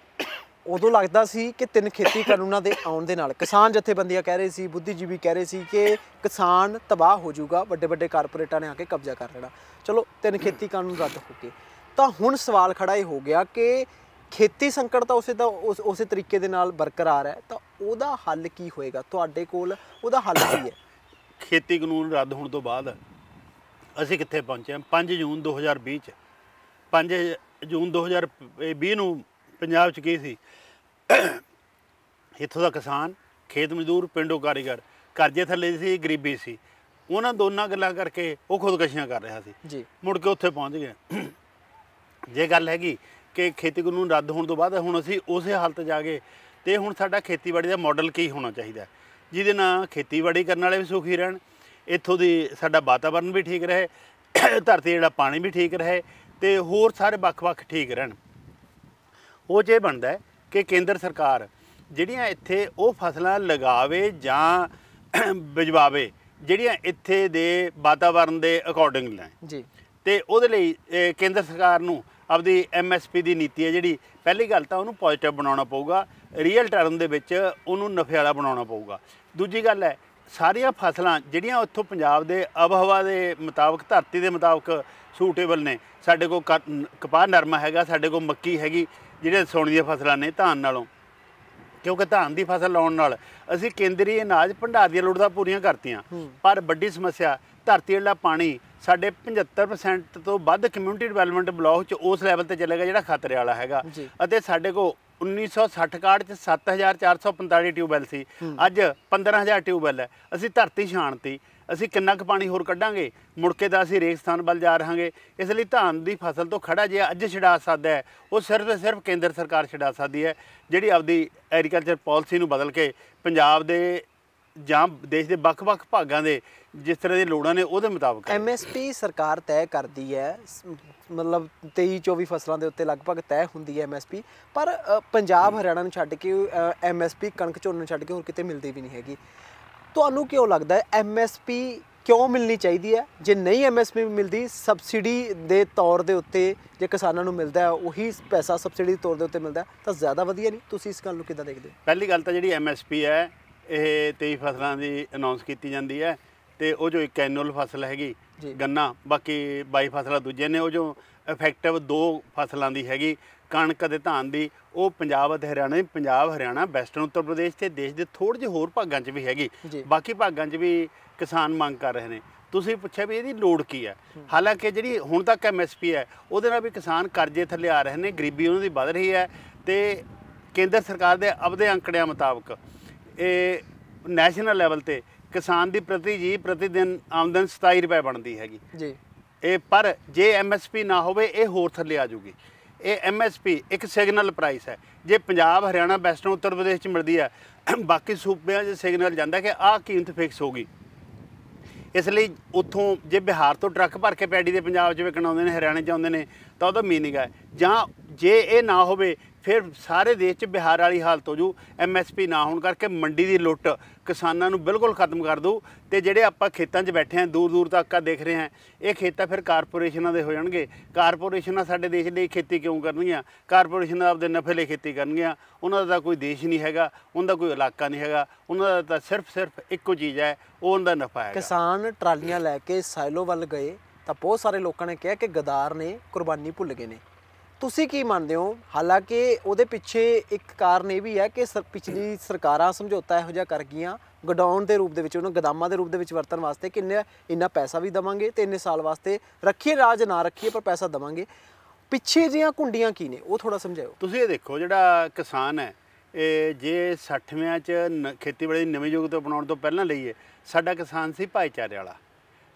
ਉਦੋਂ ਲੱਗਦਾ ਸੀ ਕਿ ਤਿੰਨ ਖੇਤੀ ਕਾਨੂੰਨਾਂ ਦੇ ਆਉਣ ਦੇ ਨਾਲ ਕਿਸਾਨ ਜਥੇਬੰਦੀਆਂ ਕਹਿ ਰਹੇ ਸੀ ਬੁੱਧੀਜੀਵੀ ਕਹਿ ਰਹੇ ਸੀ ਕਿ ਕਿਸਾਨ ਤਬਾਹ ਹੋ ਜਾਊਗਾ ਵੱਡੇ ਵੱਡੇ ਕਾਰਪੋਰੇਟਾਂ ਨੇ ਆ ਕੇ ਕਬਜ਼ਾ ਕਰ ਲੈਣਾ ਚਲੋ ਤਿੰਨ ਖੇਤੀ ਕਾਨੂੰਨ ਰੱਦ ਹੋ ਗਏ ਤਾਂ ਹੁਣ ਸਵਾਲ ਖੜਾ ਇਹ ਹੋ ਗਿਆ ਕਿ ਖੇਤੀ ਸੰਕਟ ਤਾਂ ਉਸੇ ਦਾ ਉਸੇ ਤਰੀਕੇ ਦੇ ਨਾਲ ਬਰਕਰਾਰ ਹੈ ਤਾਂ ਉਹਦਾ ਹੱਲ ਕੀ ਹੋਏਗਾ ਤੁਹਾਡੇ ਕੋਲ ਉਹਦਾ ਹੱਲ ਕੀ ਹੈ ਖੇਤੀ ਕਾਨੂੰਨ ਰੱਦ ਹੋਣ ਤੋਂ ਬਾਅਦ ਅਸੀਂ ਕਿੱਥੇ ਪਹੁੰਚੇ ਹਾਂ 5 ਜੂਨ 2020 ਚ 5 ਜੂਨ 2020 ਨੂੰ ਪੰਜਾਬ 'ਚ ਕੀ ਸੀ ਇੱਥੋਂ ਦਾ ਕਿਸਾਨ ਖੇਤ ਮਜ਼ਦੂਰ ਪਿੰਡੋਂ ਕਾਰੀਗਰ ਕਰਜ਼ੇ ਥੱਲੇ ਸੀ ਗਰੀਬੀ ਸੀ ਉਹਨਾਂ ਦੋਨਾਂ ਗੱਲਾਂ ਕਰਕੇ ਉਹ ਖੁਦਕਸ਼ੀਆਂ ਕਰ ਰਿਹਾ ਸੀ ਜੀ ਮੁੜ ਕੇ ਉੱਥੇ ਪਹੁੰਚ ਗਿਆ ਜੇ ਗੱਲ ਹੈਗੀ ਕਿ ਖੇਤੀ ਕਾਨੂੰਨ ਰੱਦ ਹੋਣ ਤੋਂ ਬਾਅਦ ਹੁਣ ਅਸੀਂ ਉਸੇ ਹਾਲਤ ਜਾ ਗਏ ਤੇ ਹੁਣ ਸਾਡਾ ਖੇਤੀਬਾੜੀ ਦਾ ਮਾਡਲ ਕੀ ਹੋਣਾ ਚਾਹੀਦਾ ਜਿਹਦੇ ਨਾਲ ਖੇਤੀਬਾੜੀ ਕਰਨ ਵਾਲੇ ਵੀ ਸੁਖੀ ਰਹਿਣ ਇੱਥੋਂ ਦੀ ਸਾਡਾ ਵਾਤਾਵਰਣ ਵੀ ਠੀਕ ਰਹੇ ਧਰਤੀ ਜਿਹੜਾ ਪਾਣੀ ਵੀ ਠੀਕ ਰਹੇ ਤੇ ਹੋਰ ਸਾਰੇ ਵੱਖ-ਵੱਖ ਠੀਕ ਰਹਿਣ ਉਹ ਜੇ ਬਣਦਾ ਕਿ ਕੇਂਦਰ ਸਰਕਾਰ ਜਿਹੜੀਆਂ ਇੱਥੇ ਉਹ ਫਸਲਾਂ ਲਗਾਵੇ ਜਾਂ ਬਿਜਵਾਵੇ ਜਿਹੜੀਆਂ ਇੱਥੇ ਦੇ ਵਾਤਾਵਰਣ ਦੇ ਅਕੋਰਡਿੰਗ ਲੈ ਜੀ ਤੇ ਉਹਦੇ ਲਈ ਕੇਂਦਰ ਸਰਕਾਰ ਨੂੰ ਆਪਦੀ ਐਮਐਸਪੀ ਦੀ ਨੀਤੀ ਹੈ ਜਿਹੜੀ ਪਹਿਲੀ ਗੱਲ ਤਾਂ ਉਹਨੂੰ ਪੋਜ਼ਿਟਿਵ ਬਣਾਉਣਾ ਪਊਗਾ ਰੀਅਲ ਟਰਮ ਦੇ ਵਿੱਚ ਉਹਨੂੰ ਨਫੇ ਵਾਲਾ ਬਣਾਉਣਾ ਪਊਗਾ ਦੂਜੀ ਗੱਲ ਹੈ ਸਾਰੀਆਂ ਫਸਲਾਂ ਜਿਹੜੀਆਂ ਉੱਥੋਂ ਪੰਜਾਬ ਦੇ ਅਬਹਵਾ ਦੇ ਮੁਤਾਬਕ ਧਰਤੀ ਦੇ ਮੁਤਾਬਕ ਸੂਟੇਬਲ ਨੇ ਸਾਡੇ ਕੋਲ ਕਪਾਹ ਨਰਮਾ ਹੈਗਾ ਸਾਡੇ ਕੋਲ ਮੱਕੀ ਹੈਗੀ ਜਿਹੜੇ ਸੋਣ ਦੀਆਂ ਫਸਲਾਂ ਨੇ ਧਾਨ ਨਾਲੋਂ ਕਿਉਂਕਿ ਧਾਨ ਦੀ ਫਸਲ ਲਾਉਣ ਨਾਲ ਅਸੀਂ ਕੇਂਦਰੀ ਅਨਾਜ ਭੰਡਾਰ ਦੀਆਂ ਲੋੜਾਂ ਪੂਰੀਆਂ ਕਰਤੀਆਂ ਪਰ ਵੱਡੀ ਸਮੱਸਿਆ ਧਰਤੀ ਵਾਲਾ ਪਾਣੀ ਸਾਡੇ 75% ਤੋਂ ਵੱਧ ਕਮਿਊਨਿਟੀ ਡਿਵੈਲਪਮੈਂਟ ਬਲਾਕ ਚ ਉਸ ਲੈਵਲ ਤੇ ਚੱਲੇਗਾ ਜਿਹੜਾ ਖਤਰੇ ਵਾਲਾ ਹੈਗਾ ਅਤੇ ਸਾਡੇ ਕੋ 1960 ਕਾਰਡ ਚ 7445 ਟਿਊਬਵੈਲ ਸੀ ਅੱਜ 15000 ਟਿਊਬਵੈਲ ਹੈ ਅਸੀਂ ਧਰਤੀ ਛਾਣਤੀ ਅਸੀਂ ਕਿੰਨਾ ਕੁ ਪਾਣੀ ਹੋਰ ਕੱਢਾਂਗੇ ਮੁੜ ਕੇ ਤਾਂ ਅਸੀਂ ਰੇਗਿਸਤਾਨ ਵੱਲ ਜਾ ਰਹਾਂਗੇ ਇਸ ਲਈ ਧਾਨ ਦੀ ਫਸਲ ਤੋਂ ਖੜਾ ਜੇ ਅੱਜ ਛਡਾ ਸਕਦਾ ਹੈ ਉਹ ਸਿਰਫ ਤੇ ਸਿਰਫ ਕੇਂਦਰ ਸਰਕਾਰ ਛਡਾ ਸਕਦੀ ਹੈ ਜਿਹੜੀ ਆਪਦੀ ਐਗਰੀਕਲਚਰ ਪਾਲਿਸੀ ਨੂੰ ਬਦਲ ਕੇ ਪੰਜਾਬ ਦੇ ਜਾਂ ਦੇਸ਼ ਦੇ ਵੱਖ-ਵੱਖ ਭਾਗਾਂ ਦੇ ਜਿਸ ਤਰ੍ਹਾਂ ਦੀ ਲੋੜਾਂ ਨੇ ਉਹਦੇ ਮੁਤਾਬਕ ਐਮਐਸਪੀ ਸਰਕਾਰ ਤੈਅ ਕਰਦੀ ਹੈ ਮਤਲਬ 23 24 ਫਸਲਾਂ ਦੇ ਉੱਤੇ ਲਗਭਗ ਤੈਅ ਹੁੰਦੀ ਹੈ ਐਮਐਸਪੀ ਪਰ ਪੰਜਾਬ ਹਰਿਆਣਾ ਨੂੰ ਛੱਡ ਕੇ ਐਮਐਸਪੀ ਕਣਕ ਝੋਨੇ ਨੂੰ ਛੱਡ ਕੇ ਹੋਰ ਕਿਤੇ ਮਿਲਦੀ ਵੀ ਨਹੀਂ ਹੈਗੀ ਤੁਹਾਨੂੰ ਕਿਉਂ ਲੱਗਦਾ ਹੈ ਐਮਐਸਪੀ ਕਿਉਂ ਮਿਲਣੀ ਚਾਹੀਦੀ ਹੈ ਜੇ ਨਹੀਂ ਐਮਐਸਪੀ ਮਿਲਦੀ ਸਬਸਿਡੀ ਦੇ ਤੌਰ ਦੇ ਉੱਤੇ ਜੇ ਕਿਸਾਨਾਂ ਨੂੰ ਮਿਲਦਾ ਹੈ ਉਹੀ ਪੈਸਾ ਸਬਸਿਡੀ ਦੇ ਤੌਰ ਦੇ ਉੱਤੇ ਮਿਲਦਾ ਤਾਂ ਜ਼ਿਆਦਾ ਵਧੀਆ ਨਹੀਂ ਤੁਸੀਂ ਇਸ ਗੱਲ ਨੂੰ ਕਿੱਦਾਂ ਦੇਖਦੇ ਹੋ ਪਹਿਲੀ ਗੱਲ ਤਾਂ ਜਿਹੜੀ ਐਮਐਸਪੀ ਹੈ ਇਹ 23 ਫਸਲਾਂ ਦੀ ਅਨਾਉਂਸ ਕੀਤੀ ਜਾਂਦੀ ਹੈ ਤੇ ਉਹ ਜੋ ਇੱਕ ਐਨੂਅਲ ਫਸਲ ਹੈਗੀ ਗੰਨਾ ਬਾਕੀ 22 ਫਸਲਾਂ ਦੂਜੇ ਨੇ ਉਹ ਜੋ ਇਫੈਕਟਿਵ ਦੋ ਫਸਲਾਂ ਦੀ ਹੈਗੀ ਕਣਕ ਦੇ ਧਾਨ ਦੀ ਉਹ ਪੰਜਾਬ ਅਤੇ ਹਰਿਆਣਾ ਪੰਜਾਬ ਹਰਿਆਣਾ ਵੈਸਟਰਨ ਉੱਤਰ ਪ੍ਰਦੇਸ਼ ਤੇ ਦੇਸ਼ ਦੇ ਥੋੜੇ ਜਿਹੇ ਹੋਰ ਭਾਗਾਂ 'ਚ ਵੀ ਹੈਗੀ ਬਾਕੀ ਭਾਗਾਂ 'ਚ ਵੀ ਕਿਸਾਨ ਮੰਗ ਕਰ ਰਹੇ ਨੇ ਤੁਸੀਂ ਪੁੱਛਿਆ ਵੀ ਇਹਦੀ ਲੋੜ ਕੀ ਹੈ ਹਾਲਾਂਕਿ ਜਿਹੜੀ ਹੁਣ ਤੱਕ ਐਮਐਸਪੀ ਹੈ ਉਹਦੇ ਨਾਲ ਵੀ ਕਿਸਾਨ ਕਰਜ਼ੇ ਥੱਲੇ ਆ ਰਹੇ ਨੇ ਗਰੀਬੀ ਉਹਨਾਂ ਦੀ ਵੱਧ ਰਹੀ ਹੈ ਤੇ ਕੇਂਦਰ ਸਰਕਾਰ ਦੇ ਆਪਦੇ ਅੰਕੜਿਆਂ ਮੁਤਾਬਕ ਇਹ ਨੈਸ਼ਨਲ ਲੈਵਲ ਤੇ ਕਿਸਾਨ ਦੀ ਪ੍ਰਤੀ ਜੀ ਪ੍ਰਤੀ ਦਿਨ ਆਮਦਨ 27 ਰੁਪਏ ਬਣਦੀ ਹੈਗੀ ਜੀ ਇਹ ਪਰ ਜੇ ਐਮਐਸਪੀ ਨਾ ਹੋਵੇ ਇਹ ਹੋਰ ਥੱਲੇ ਆ ਜੂਗੀ ਇਹ ਐਮਐਸਪੀ ਇੱਕ ਸਿਗਨਲ ਪ੍ਰਾਈਸ ਹੈ ਜੇ ਪੰਜਾਬ ਹਰਿਆਣਾ ਵੈਸਟਰਨ ਉੱਤਰ ਪ੍ਰਦੇਸ਼ 'ਚ ਮਿਲਦੀ ਹੈ ਬਾਕੀ ਸੂਬਿਆਂ 'ਚ ਸਿਗਨਲ ਜਾਂਦਾ ਕਿ ਆਹ ਕੀਮਤ ਫਿਕਸ ਹੋ ਗਈ ਇਸ ਲਈ ਉੱਥੋਂ ਜੇ ਬਿਹਾਰ ਤੋਂ ਟਰੱਕ ਭਰ ਕੇ ਪੈੜੀ ਦੇ ਪੰਜਾਬ 'ਚ ਵਿਕਣ ਆਉਂਦੇ ਨੇ ਹਰਿਆਣੇ 'ਚ ਆਉਂਦੇ ਨੇ ਤਾਂ ਉਹਦਾ ਮੀਨਿੰਗ ਹੈ ਜਾਂ ਜੇ ਇਹ ਨਾ ਹੋਵੇ ਫਿਰ ਸਾਰੇ ਦੇਸ਼ 'ਚ ਬਿਹਾਰ ਵਾਲੀ ਹਾਲਤ ਹੋ ਜੂ ਐਮਐਸਪੀ ਨਾ ਹੋਣ ਕਰਕੇ ਮੰਡੀ ਦੀ ਲੁੱਟ ਕਿਸਾਨਾਂ ਨੂੰ ਬਿਲਕੁਲ ਖਤਮ ਕਰ ਦੂ ਤੇ ਜਿਹੜੇ ਆਪਾਂ ਖੇਤਾਂ 'ਚ ਬੈਠੇ ਆਂ ਦੂਰ ਦੂਰ ਤੱਕ ਆ ਦੇਖ ਰਹੇ ਆਂ ਇਹ ਖੇਤਾਂ ਫਿਰ ਕਾਰਪੋਰੇਸ਼ਨਾਂ ਦੇ ਹੋ ਜਾਣਗੇ ਕਾਰਪੋਰੇਸ਼ਨਾਂ ਸਾਡੇ ਦੇਸ਼ ਲਈ ਖੇਤੀ ਕਿਉਂ ਕਰਨਗੀਆਂ ਕਾਰਪੋਰੇਸ਼ਨ ਆਪਦੇ ਨਫੇ ਲਈ ਖੇਤੀ ਕਰਨਗੀਆਂ ਉਹਨਾਂ ਦਾ ਕੋਈ ਦੇਸ਼ ਨਹੀਂ ਹੈਗਾ ਉਹਨਾਂ ਦਾ ਕੋਈ ਇਲਾਕਾ ਨਹੀਂ ਹੈਗਾ ਉਹਨਾਂ ਦਾ ਤਾਂ ਸਿਰਫ ਸਿਰਫ ਇੱਕੋ ਚੀਜ਼ ਹੈ ਉਹ ਉਹਨਾਂ ਦਾ ਨਫਾ ਹੈ ਕਿਸਾਨ ਟਰਾਲੀਆਂ ਲੈ ਕੇ ਸਾਇਲੋ ਵੱਲ ਗਏ ਤਾਂ ਬਹੁਤ ਸਾਰੇ ਲੋਕਾਂ ਨੇ ਕਿਹਾ ਕਿ ਗਦਾਰ ਨੇ ਕੁਰਬਾਨੀ ਭੁੱਲ ਗਏ ਨੇ ਤੁਸੀਂ ਕੀ ਮੰਨਦੇ ਹੋ ਹਾਲਾਂਕਿ ਉਹਦੇ ਪਿੱਛੇ ਇੱਕ ਕਾਰਨ ਇਹ ਵੀ ਹੈ ਕਿ ਪਿਛਲੀ ਸਰਕਾਰਾਂ ਸਮਝੌਤਾ ਇਹੋ ਜਿਹਾ ਕਰ ਗਈਆਂ ਗਡਾਉਣ ਦੇ ਰੂਪ ਦੇ ਵਿੱਚ ਉਹਨੂੰ ਗਦਾਮਾਂ ਦੇ ਰੂਪ ਦੇ ਵਿੱਚ ਵਰਤਣ ਵਾਸਤੇ ਕਿੰਨੇ ਇੰਨਾ ਪੈਸਾ ਵੀ ਦਵਾਂਗੇ ਤੇ ਇੰਨੇ ਸਾਲ ਵਾਸਤੇ ਰੱਖੀਏ ਰਾਜ ਨਾ ਰੱਖੀਏ ਪਰ ਪੈਸਾ ਦਵਾਂਗੇ ਪਿੱਛੇ ਜੀਆਂ ਕੁੰਡੀਆਂ ਕੀ ਨੇ ਉਹ ਥੋੜਾ ਸਮਝਾਓ ਤੁਸੀਂ ਇਹ ਦੇਖੋ ਜਿਹੜਾ ਕਿਸਾਨ ਹੈ ਇਹ ਜੇ 60ਵਿਆਂ ਚ ਖੇਤੀਬਾੜੀ ਨਵੇਂ ਯੁੱਗ ਤੋਂ ਬਣਾਉਣ ਤੋਂ ਪਹਿਲਾਂ ਲਈਏ ਸਾਡਾ ਕਿਸਾਨ ਸੀ ਭਾਈਚਾਰੇ ਵਾਲਾ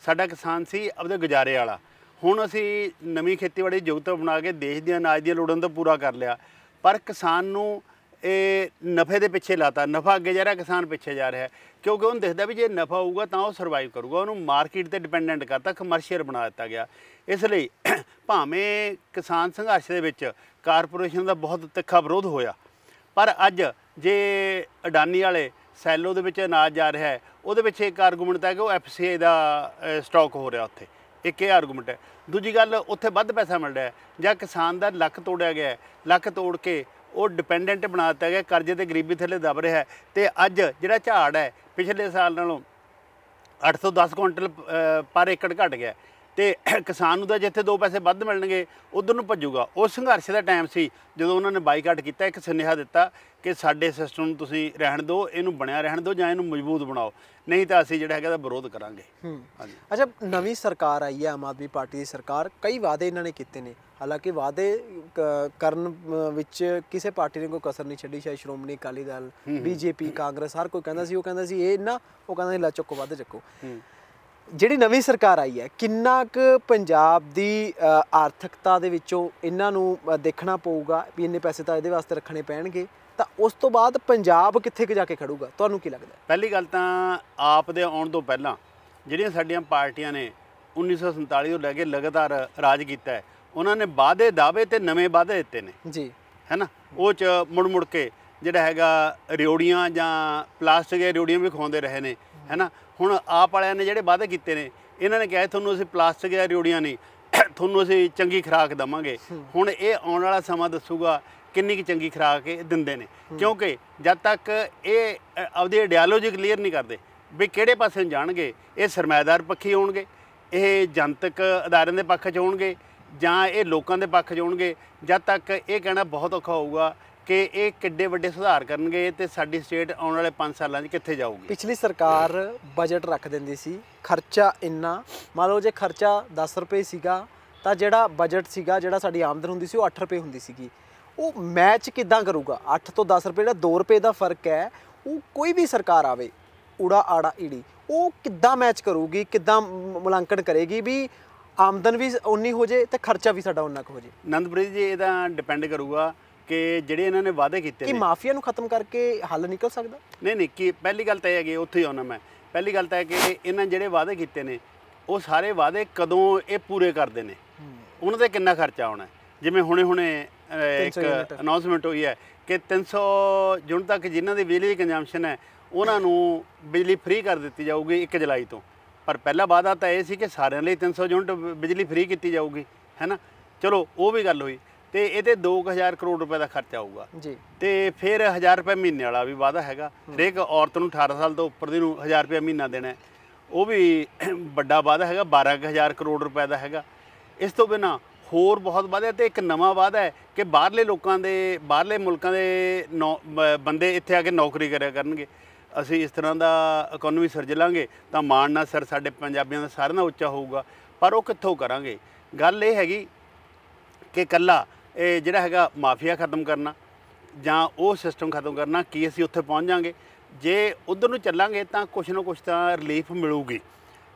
ਸਾਡਾ ਕਿਸਾਨ ਸੀ ਆਪਦੇ ਗੁਜ਼ਾਰੇ ਵਾਲਾ ਹੁਣ ਅਸੀਂ ਨਵੀਂ ਖੇਤੀਬਾੜੀ ਯੁਗਤ ਬਣਾ ਕੇ ਦੇਸ਼ ਦੀਆਂ ਅਨਾਜ ਦੀਆਂ ਲੋੜਾਂ ਦਾ ਪੂਰਾ ਕਰ ਲਿਆ ਪਰ ਕਿਸਾਨ ਨੂੰ ਇਹ ਨਫੇ ਦੇ ਪਿੱਛੇ ਲਾਤਾ ਨਫਾ ਅੱਗੇ ਜਾ ਰਿਹਾ ਕਿਸਾਨ ਪਿੱਛੇ ਜਾ ਰਿਹਾ ਕਿਉਂਕਿ ਉਹਨੂੰ ਦਿਖਦਾ ਵੀ ਜੇ ਨਫਾ ਹੋਊਗਾ ਤਾਂ ਉਹ ਸਰਵਾਈਵ ਕਰੂਗਾ ਉਹਨੂੰ ਮਾਰਕੀਟ ਤੇ ਡਿਪੈਂਡੈਂਟ ਕਰਤਾ ਕਮਰਸ਼ੀਅਲ ਬਣਾ ਦਿੱਤਾ ਗਿਆ ਇਸ ਲਈ ਭਾਵੇਂ ਕਿਸਾਨ ਸੰਘਰਸ਼ ਦੇ ਵਿੱਚ ਕਾਰਪੋਰੇਸ਼ਨ ਦਾ ਬਹੁਤ ਤਿੱਖਾ ਵਿਰੋਧ ਹੋਇਆ ਪਰ ਅੱਜ ਜੇ ਅਡਾਨੀ ਵਾਲੇ ਸੈਲੋ ਦੇ ਵਿੱਚ ਅਨਾਜ ਜਾ ਰਿਹਾ ਹੈ ਉਹਦੇ ਵਿੱਚ ਇੱਕ ਆਰਗੂਮੈਂਟ ਹੈ ਕਿ ਉਹ ਐਫਸੀਆਈ ਦਾ ਸਟਾਕ ਹੋ ਰਿਹਾ ਉੱਥੇ ਇੱਕ ਇਹ ਆਰਗੂਮੈਂਟ ਹੈ ਦੂਜੀ ਗੱਲ ਉੱਥੇ ਵੱਧ ਪੈਸਾ ਮਿਲ ਰਿਹਾ ਜਾਂ ਕਿਸਾਨ ਦਾ ਲੱਕ ਤੋੜਿਆ ਗਿਆ ਲੱਕ ਤੋੜ ਕੇ ਉਹ ਡਿਪੈਂਡੈਂਟ ਬਣਾ ਦਿੱਤਾ ਗਿਆ ਕਰਜ਼ੇ ਤੇ ਗਰੀਬੀ ਥੱਲੇ ਦਬ ਰਿਹਾ ਤੇ ਅੱਜ ਜਿਹੜਾ ਝਾੜ ਹੈ ਪਿਛਲੇ ਸਾਲ ਨਾਲੋਂ 810 ਕੁਇੰਟਲ ਪਰ ਏਕੜ ਘਟ ਗਿਆ ਤੇ ਕਿਸਾਨ ਨੂੰ ਤਾਂ ਜਿੱਥੇ ਦੋ ਪੈਸੇ ਵੱਧ ਮਿਲਣਗੇ ਉਧਰ ਨੂੰ ਭੱਜੂਗਾ ਉਹ ਸੰਘਰਸ਼ ਦਾ ਟਾਈਮ ਸੀ ਜਦੋਂ ਉਹਨਾਂ ਨੇ ਬਾਈਕਾਟ ਕੀਤਾ ਇੱਕ ਸੁਨੇਹਾ ਦਿੱਤਾ ਕਿ ਸਾਡੇ ਸਿਸਟਮ ਨੂੰ ਤੁਸੀਂ ਰਹਿਣ ਦਿਓ ਇਹਨੂੰ ਬਣਿਆ ਰਹਿਣ ਦਿਓ ਜਾਂ ਇਹਨੂੰ ਮਜ਼ਬੂਤ ਬਣਾਓ ਨਹੀਂ ਤਾਂ ਅਸੀਂ ਜਿਹੜਾ ਹੈਗਾ ਦਾ ਵਿਰੋਧ ਕਰਾਂਗੇ ਹਾਂਜੀ ਅੱਛਾ ਨਵੀਂ ਸਰਕਾਰ ਆਈ ਹੈ ਆਮ ਆਦਮੀ ਪਾਰਟੀ ਦੀ ਸਰਕਾਰ ਕਈ ਵਾਅਦੇ ਇਹਨਾਂ ਨੇ ਕੀਤੇ ਨੇ ਹਾਲਾਂਕਿ ਵਾਅਦੇ ਕਰਨ ਵਿੱਚ ਕਿਸੇ ਪਾਰਟੀ ਨੇ ਕੋਈ ਕਸਰ ਨਹੀਂ ਛੱਡੀ ਸ਼ਾਇਦ ਸ਼੍ਰੋਮਣੀ ਅਕਾਲੀ ਦਲ ਬੀਜੇਪੀ ਕਾਂਗਰਸ ਹਰ ਕੋਈ ਕਹਿੰਦਾ ਸੀ ਉਹ ਕਹਿੰਦਾ ਸੀ ਇਹ ਨਾ ਉਹ ਕਹਿੰਦਾ ਲਾ ਚੱਕੋ ਵਾਅਦੇ ਚੱਕੋ ਜਿਹੜੀ ਨਵੀਂ ਸਰਕਾਰ ਆਈ ਹੈ ਕਿੰਨਾ ਕੁ ਪੰਜਾਬ ਦੀ ਆਰਥਿਕਤਾ ਦੇ ਵਿੱਚੋਂ ਇਹਨਾਂ ਨੂੰ ਦੇਖਣਾ ਪਊਗਾ ਵੀ ਇੰਨੇ ਪੈਸੇ ਤਾਂ ਇਹਦੇ ਵਾਸਤੇ ਰੱਖਣੇ ਪੈਣਗੇ ਤਾਂ ਉਸ ਤੋਂ ਬਾਅਦ ਪੰਜਾਬ ਕਿੱਥੇ ਕਿ ਜਾ ਕੇ ਖੜੂਗਾ ਤੁਹਾਨੂੰ ਕੀ ਲੱਗਦਾ ਪਹਿਲੀ ਗੱਲ ਤਾਂ ਆਪ ਦੇ ਆਉਣ ਤੋਂ ਪਹਿਲਾਂ ਜਿਹੜੀਆਂ ਸਾਡੀਆਂ ਪਾਰਟੀਆਂ ਨੇ 1947 ਤੋਂ ਲੈ ਕੇ ਲਗਾਤਾਰ ਰਾਜ ਕੀਤਾ ਹੈ ਉਹਨਾਂ ਨੇ ਵਾਅਦੇ ਦਾਅਵੇ ਤੇ ਨਵੇਂ ਵਾਅਦੇ ਦਿੱਤੇ ਨੇ ਜੀ ਹੈਨਾ ਉਹ ਚ ਮੁੜ ਮੁੜ ਕੇ ਜਿਹੜਾ ਹੈਗਾ ਰਿਓੜੀਆਂ ਜਾਂ ਪਲਾਸਟਿਕ ਦੇ ਰਿਓੜੀਆਂ ਵੀ ਖਵਾਉਂਦੇ ਰਹੇ ਨੇ ਹੈਨਾ ਹੁਣ ਆਪ ਵਾਲਿਆਂ ਨੇ ਜਿਹੜੇ ਵਾਅਦੇ ਕੀਤੇ ਨੇ ਇਹਨਾਂ ਨੇ ਕਿਹਾ ਤੁਹਾਨੂੰ ਅਸੀਂ ਪਲਾਸਟਿਕ ਦੀਆਂ ਰਿਓੜੀਆਂ ਨਹੀਂ ਤੁਹਾਨੂੰ ਅਸੀਂ ਚੰਗੀ ਖੁਰਾਕ ਦਵਾਂਗੇ ਹੁਣ ਇਹ ਆਉਣ ਵਾਲਾ ਸਮਾਂ ਦੱਸੂਗਾ ਕਿੰਨੀ ਕਿ ਚੰਗੀ ਖੁਰਾਕ ਇਹ ਦਿੰਦੇ ਨੇ ਕਿਉਂਕਿ ਜਦ ਤੱਕ ਇਹ ਆਪਦੀ ਆਈਡੀਓਲੋਜੀ ਕਲੀਅਰ ਨਹੀਂ ਕਰਦੇ ਵੀ ਕਿਹੜੇ ਪਾਸੇ ਜਾਣਗੇ ਇਹ ਸਰਮਾਇਦਾਰ ਪੱਖੀ ਹੋਣਗੇ ਇਹ ਜਨਤਕ ਅਦਾਰਿਆਂ ਦੇ ਪੱਖ 'ਚ ਹੋਣਗੇ ਜਾਂ ਇਹ ਲੋਕਾਂ ਦੇ ਪੱਖ 'ਚ ਹੋਣਗੇ ਜਦ ਤੱਕ ਇਹ ਕਹਿਣਾ ਬਹੁਤ ਔਖਾ ਹੋਊਗਾ ਕਿ ਇਹ ਕਿੱਡੇ ਵੱਡੇ ਸੁਧਾਰ ਕਰਨਗੇ ਤੇ ਸਾਡੀ ਸਟੇਟ ਆਉਣ ਵਾਲੇ 5 ਸਾਲਾਂ 'ਚ ਕਿੱਥੇ ਜਾਊਗੀ ਪਿਛਲੀ ਸਰਕਾਰ ਬਜਟ ਰੱਖ ਦਿੰਦੀ ਸੀ ਖਰਚਾ ਇੰਨਾ ਮੰਨ ਲਓ ਜੇ ਖਰਚਾ 10 ਰੁਪਏ ਸੀਗਾ ਤਾਂ ਜਿਹੜਾ ਬਜਟ ਸੀਗਾ ਜਿਹੜਾ ਸਾਡੀ ਆਮਦਨ ਹੁੰਦੀ ਸੀ ਉਹ 8 ਰੁਪਏ ਹੁੰਦੀ ਸੀਗੀ ਉਹ ਮੈਚ ਕਿਦਾਂ ਕਰੂਗਾ 8 ਤੋਂ 10 ਰੁਪਏ ਜਿਹੜਾ 2 ਰੁਪਏ ਦਾ ਫਰਕ ਹੈ ਉਹ ਕੋਈ ਵੀ ਸਰਕਾਰ ਆਵੇ ਊੜਾ ਆੜਾ ਈੜੀ ਉਹ ਕਿੱਦਾਂ ਮੈਚ ਕਰੂਗੀ ਕਿੱਦਾਂ ਮੁਲਾਂਕਣ ਕਰੇਗੀ ਵੀ ਆਮਦਨ ਵੀ ਉਨੀ ਹੋ ਜੇ ਤੇ ਖਰਚਾ ਵੀ ਸਾਡਾ ਉਨਾ ਕ ਹੋ ਜੇ ਨੰਦਪ੍ਰੀਤ ਜੀ ਇਹਦਾ ਡਿਪੈਂਡ ਕਰੂਗਾ ਕਿ ਜਿਹੜੇ ਇਹਨਾਂ ਨੇ ਵਾਅਦੇ ਕੀਤੇ ਨੇ ਕਿ ਮਾਫੀਆ ਨੂੰ ਖਤਮ ਕਰਕੇ ਹੱਲ ਨਿਕਲ ਸਕਦਾ ਨਹੀਂ ਨਹੀਂ ਕਿ ਪਹਿਲੀ ਗੱਲ ਤਾਂ ਇਹ ਹੈਗੀ ਉੱਥੇ ਹੀ ਆਉਣਾ ਮੈਂ ਪਹਿਲੀ ਗੱਲ ਤਾਂ ਹੈ ਕਿ ਇਹਨਾਂ ਜਿਹੜੇ ਵਾਅਦੇ ਕੀਤੇ ਨੇ ਉਹ ਸਾਰੇ ਵਾਅਦੇ ਕਦੋਂ ਇਹ ਪੂਰੇ ਕਰਦੇ ਨੇ ਉਹਨਾਂ ਤੇ ਕਿੰਨਾ ਖਰਚਾ ਆਉਣਾ ਜਿਵੇਂ ਹੁਣੇ ਹੁਣੇ ਇੱਕ ਅਨਾਉਂਸਮੈਂਟ ਹੋਈ ਹੈ ਕਿ 300 ਜੂਨ ਤੱਕ ਜਿਨ੍ਹਾਂ ਦੀ ਬਿਜਲੀ ਦੀ ਕੰਜਮਪਸ਼ਨ ਹੈ ਉਹਨਾਂ ਨੂੰ ਬਿਜਲੀ ਫ੍ਰੀ ਕਰ ਦਿੱਤੀ ਜਾਊਗੀ 1 ਜੁਲਾਈ ਤੋਂ ਪਰ ਪਹਿਲਾ ਵਾਅਦਾ ਤਾਂ ਇਹ ਸੀ ਕਿ ਸਾਰਿਆਂ ਲਈ 300 ਯੂਨਿਟ ਬਿਜਲੀ ਫ੍ਰੀ ਕੀਤੀ ਜਾਊਗੀ ਹੈਨਾ ਚਲੋ ਉਹ ਵੀ ਗੱਲ ਹੋਈ ਤੇ ਇਹਦੇ 2000 ਕਰੋੜ ਰੁਪਏ ਦਾ ਖਰਚਾ ਆਊਗਾ ਜੀ ਤੇ ਫਿਰ 1000 ਰੁਪਏ ਮਹੀਨੇ ਵਾਲਾ ਵੀ ਵਾਅਦਾ ਹੈਗਾ ਹਰੇਕ ਔਰਤ ਨੂੰ 18 ਸਾਲ ਤੋਂ ਉੱਪਰ ਦੀ ਨੂੰ 1000 ਰੁਪਏ ਮਹੀਨਾ ਦੇਣਾ ਉਹ ਵੀ ਵੱਡਾ ਵਾਅਦਾ ਹੈਗਾ 12000 ਕਰੋੜ ਰੁਪਏ ਦਾ ਹੈਗਾ ਇਸ ਤੋਂ ਬਿਨਾ ਹੋਰ ਬਹੁਤ ਵਾਅਦਾ ਤੇ ਇੱਕ ਨਵਾਂ ਵਾਅਦਾ ਹੈ ਕਿ ਬਾਹਰਲੇ ਲੋਕਾਂ ਦੇ ਬਾਹਰਲੇ ਮੁਲਕਾਂ ਦੇ ਬੰਦੇ ਇੱਥੇ ਆ ਕੇ ਨੌਕਰੀ ਕਰਿਆ ਕਰਨਗੇ ਅਸੀਂ ਇਸ ਤਰ੍ਹਾਂ ਦਾ ਇਕਨੋਮੀ ਸਿਰਜ ਲਾਂਗੇ ਤਾਂ ਮਾਣ ਨਾਲ ਸਰ ਸਾਡੇ ਪੰਜਾਬੀਆਂ ਦਾ ਸਾਰਿਆਂ ਦਾ ਉੱਚਾ ਹੋਊਗਾ ਪਰ ਉਹ ਕਿੱਥੋਂ ਕਰਾਂਗੇ ਗੱਲ ਇਹ ਹੈਗੀ ਕਿ ਕੱਲਾ ਇਹ ਜਿਹੜਾ ਹੈਗਾ ਮਾਫੀਆ ਖਤਮ ਕਰਨਾ ਜਾਂ ਉਹ ਸਿਸਟਮ ਖਤਮ ਕਰਨਾ ਕੀ ਅਸੀਂ ਉੱਥੇ ਪਹੁੰਚ ਜਾਾਂਗੇ ਜੇ ਉਧਰ ਨੂੰ ਚੱਲਾਂਗੇ ਤਾਂ ਕੁਝ ਨਾ ਕੁਝ ਤਾਂ ਰਿਲੀਫ ਮਿਲੂਗੀ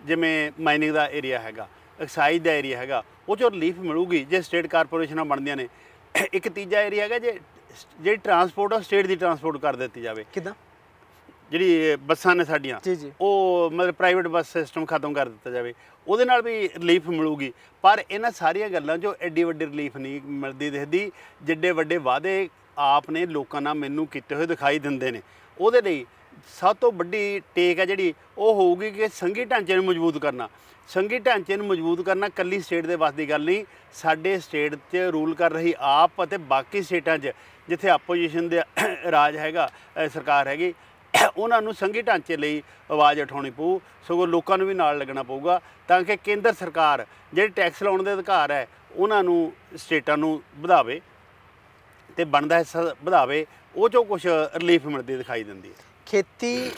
ਜਿਵੇਂ ਮਾਈਨਿੰਗ ਦਾ ਏਰੀਆ ਹੈਗਾ ਐਕਸਾਈਜ਼ ਦਾ ਏਰੀਆ ਹੈਗਾ ਉਹ ਚੋਂ ਰਿਲੀਫ ਮਿਲੂਗੀ ਜੇ ਸਟੇਟ ਕਾਰਪੋਰੇਸ਼ਨਾਂ ਬਣਦੀਆਂ ਨੇ ਇੱਕ ਤੀਜਾ ਏਰੀਆ ਹੈਗਾ ਜੇ ਜੇ ਟਰਾਂਸਪੋਰਟ ਆ ਸਟੇਟ ਦੀ ਟਰਾਂਸਪੋਰਟ ਕਰ ਦਿੱਤੀ ਜਾਵੇ ਕਿਦਾਂ ਜਿਹੜੀ ਬੱਸਾਂ ਨੇ ਸਾਡੀਆਂ ਉਹ ਮਤਲਬ ਪ੍ਰਾਈਵੇਟ ਬੱਸ ਸਿਸਟਮ ਖਤਮ ਕਰ ਦਿੱਤਾ ਜਾਵੇ ਉਹਦੇ ਨਾਲ ਵੀ ਰਿਲੀਫ ਮਿਲੂਗੀ ਪਰ ਇਹਨਾਂ ਸਾਰੀਆਂ ਗੱਲਾਂ ਜੋ ਐਡੀ ਵੱਡੀ ਰਿਲੀਫ ਨਹੀਂ ਮਿਲਦੀ ਦਿਖਦੀ ਜਿੱਡੇ ਵੱਡੇ ਵਾਅਦੇ ਆਪ ਨੇ ਲੋਕਾਂ ਨਾਲ ਮੈਨੂੰ ਕੀਤੇ ਹੋਏ ਦਿਖਾਈ ਦਿੰਦੇ ਨੇ ਉਹਦੇ ਲਈ ਸਭ ਤੋਂ ਵੱਡੀ ਟੇਕ ਹੈ ਜਿਹੜੀ ਉਹ ਹੋਊਗੀ ਕਿ ਸੰਘੀ ਢਾਂਚੇ ਨੂੰ ਮਜ਼ਬੂਤ ਕਰਨਾ ਸੰਘੀ ਢਾਂਚੇ ਨੂੰ ਮਜ਼ਬੂਤ ਕਰਨਾ ਕੱਲੀ ਸਟੇਟ ਦੇ ਵੱਸ ਦੀ ਗੱਲ ਨਹੀਂ ਸਾਡੇ ਸਟੇਟ 'ਚ ਰੂਲ ਕਰ ਰਹੀ ਆਪ ਅਤੇ ਬਾਕੀ ਸਟੇਟਾਂ 'ਚ ਜਿੱਥੇ ਆਪੋਜੀਸ਼ਨ ਦੇ ਰਾਜ ਹੈਗਾ ਸਰਕਾਰ ਹੈਗੀ ਉਹਨਾਂ ਨੂੰ ਸੰਗੀ ਢਾਂਚੇ ਲਈ ਆਵਾਜ਼ ਉਠਾਉਣੀ ਪਊ ਸਗੋਂ ਲੋਕਾਂ ਨੂੰ ਵੀ ਨਾਲ ਲੱਗਣਾ ਪਊਗਾ ਤਾਂ ਕਿ ਕੇਂਦਰ ਸਰਕਾਰ ਜਿਹੜੇ ਟੈਕਸ ਲਾਉਣ ਦੇ ਅਧਿਕਾਰ ਹੈ ਉਹਨਾਂ ਨੂੰ ਸਟੇਟਾਂ ਨੂੰ ਵਧਾਵੇ ਤੇ ਬਣਦਾ ਹਿੱਸਾ ਵਧਾਵੇ ਉਹ ਚੋਂ ਕੁਝ ਰਿਲੀਫ ਮਿਲਦੀ ਦਿਖਾਈ ਦਿੰਦੀ ਹੈ ਖੇਤੀ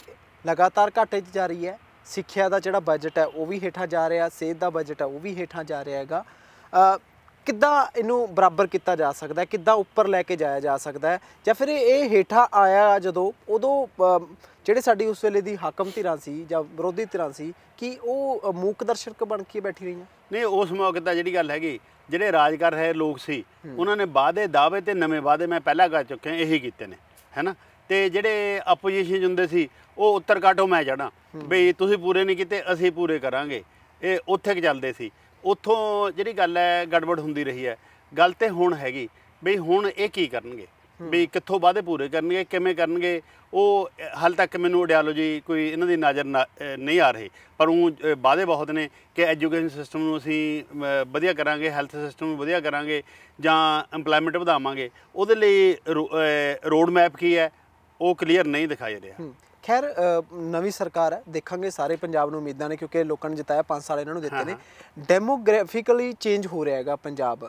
ਲਗਾਤਾਰ ਘਾਟੇ 'ਚ ਜਾ ਰਹੀ ਹੈ ਸਿੱਖਿਆ ਦਾ ਜਿਹੜਾ ਬਜਟ ਹੈ ਉਹ ਵੀ ਹੇਠਾਂ ਜਾ ਰਿਹਾ ਸਿਹਤ ਦਾ ਬਜਟ ਹੈ ਉਹ ਵੀ ਹੇਠਾਂ ਜਾ ਰਿਹਾ ਹੈਗਾ ਕਿੱਦਾਂ ਇਹਨੂੰ ਬਰਾਬਰ ਕੀਤਾ ਜਾ ਸਕਦਾ ਹੈ ਕਿੱਦਾਂ ਉੱਪਰ ਲੈ ਕੇ ਜਾਇਆ ਜਾ ਸਕਦਾ ਹੈ ਜਾਂ ਫਿਰ ਇਹ ਹੇਠਾਂ ਆਇਆ ਜਦੋਂ ਉਦੋਂ ਜਿਹੜੇ ਸਾਡੀ ਉਸ ਵੇਲੇ ਦੀ ਹਾਕਮ ਧਿਰਾਂ ਸੀ ਜਾਂ ਵਿਰੋਧੀ ਧਿਰਾਂ ਸੀ ਕਿ ਉਹ ਮੂਕ ਦਰਸ਼ਕ ਬਣ ਕੇ ਬੈਠੀ ਰਹੀਆਂ ਨਹੀਂ ਉਸ ਮੌਕੇ ਤਾਂ ਜਿਹੜੀ ਗੱਲ ਹੈਗੀ ਜਿਹੜੇ ਰਾਜ ਕਰ ਰਹੇ ਲੋਕ ਸੀ ਉਹਨਾਂ ਨੇ ਵਾਅਦੇ ਦਾਅਵੇ ਤੇ ਨਵੇਂ ਵਾਅਦੇ ਮੈਂ ਪਹਿਲਾਂ ਕਰ ਚੁੱਕੇ ਚੁੱਕਿਆ ਇਹੀ ਕੀਤੇ ਨੇ ਹੈਨਾ ਤੇ ਜਿਹੜੇ ਆਪੋਜੀਸ਼ਨ ਹੁੰਦੇ ਸੀ ਉਹ ਉੱਤਰ ਕਾਟੋ ਮੈਂ ਜਾਣਾ ਵੀ ਤੁਸੀਂ ਪੂਰੇ ਨਹੀਂ ਕੀਤੇ ਅਸੀਂ ਪੂਰੇ ਕਰਾਂਗੇ ਇਹ ਉੱਥੇ ਕਿ ਚੱਲਦੇ ਸੀ ਉੱਥੋਂ ਜਿਹੜੀ ਗੱਲ ਹੈ ਗੜਬੜ ਹੁੰਦੀ ਰਹੀ ਹੈ ਗੱਲ ਤੇ ਹੁਣ ਹੈਗੀ ਵੀ ਹੁਣ ਇਹ ਕੀ ਕਰਨਗੇ ਵੀ ਕਿੱਥੋਂ ਵਾਅਦੇ ਪੂਰੇ ਕਰਨਗੇ ਕਿਵੇਂ ਕਰਨਗੇ ਉਹ ਹਾਲ ਤੱਕ ਮੈਨੂੰ ਆਡੀਓਲੋਜੀ ਕੋਈ ਇਹਨਾਂ ਦੀ ਨਜ਼ਰ ਨਹੀਂ ਆ ਰਹੀ ਪਰ ਉਹ ਵਾਅਦੇ ਬਹੁਤ ਨੇ ਕਿ ਐਜੂਕੇਸ਼ਨ ਸਿਸਟਮ ਨੂੰ ਅਸੀਂ ਵਧੀਆ ਕਰਾਂਗੇ ਹੈਲਥ ਸਿਸਟਮ ਨੂੰ ਵਧੀਆ ਕਰਾਂਗੇ ਜਾਂ ਏਮਪਲੋਇਮੈਂਟ ਵਧਾਵਾਂਗੇ ਉਹਦੇ ਲਈ ਰੋਡ ਮੈਪ ਕੀ ਹੈ ਉਹ ਕਲੀਅਰ ਨਹੀਂ ਦਿਖਾਈ ਰਿਹਾ ਖੈਰ ਨਵੀਂ ਸਰਕਾਰ ਹੈ ਦੇਖਾਂਗੇ ਸਾਰੇ ਪੰਜਾਬ ਨੂੰ ਉਮੀਦਾਂ ਨੇ ਕਿਉਂਕਿ ਲੋਕਾਂ ਨੇ ਜਿਤਾਇਆ 5 ਸਾਲ ਇਹਨਾਂ ਨੂੰ ਦਿੱਤੇ ਨੇ ਡੈਮੋਗ੍ਰਾਫਿਕਲੀ ਚੇਂਜ ਹੋ ਰਿਹਾ ਹੈਗਾ ਪੰਜਾਬ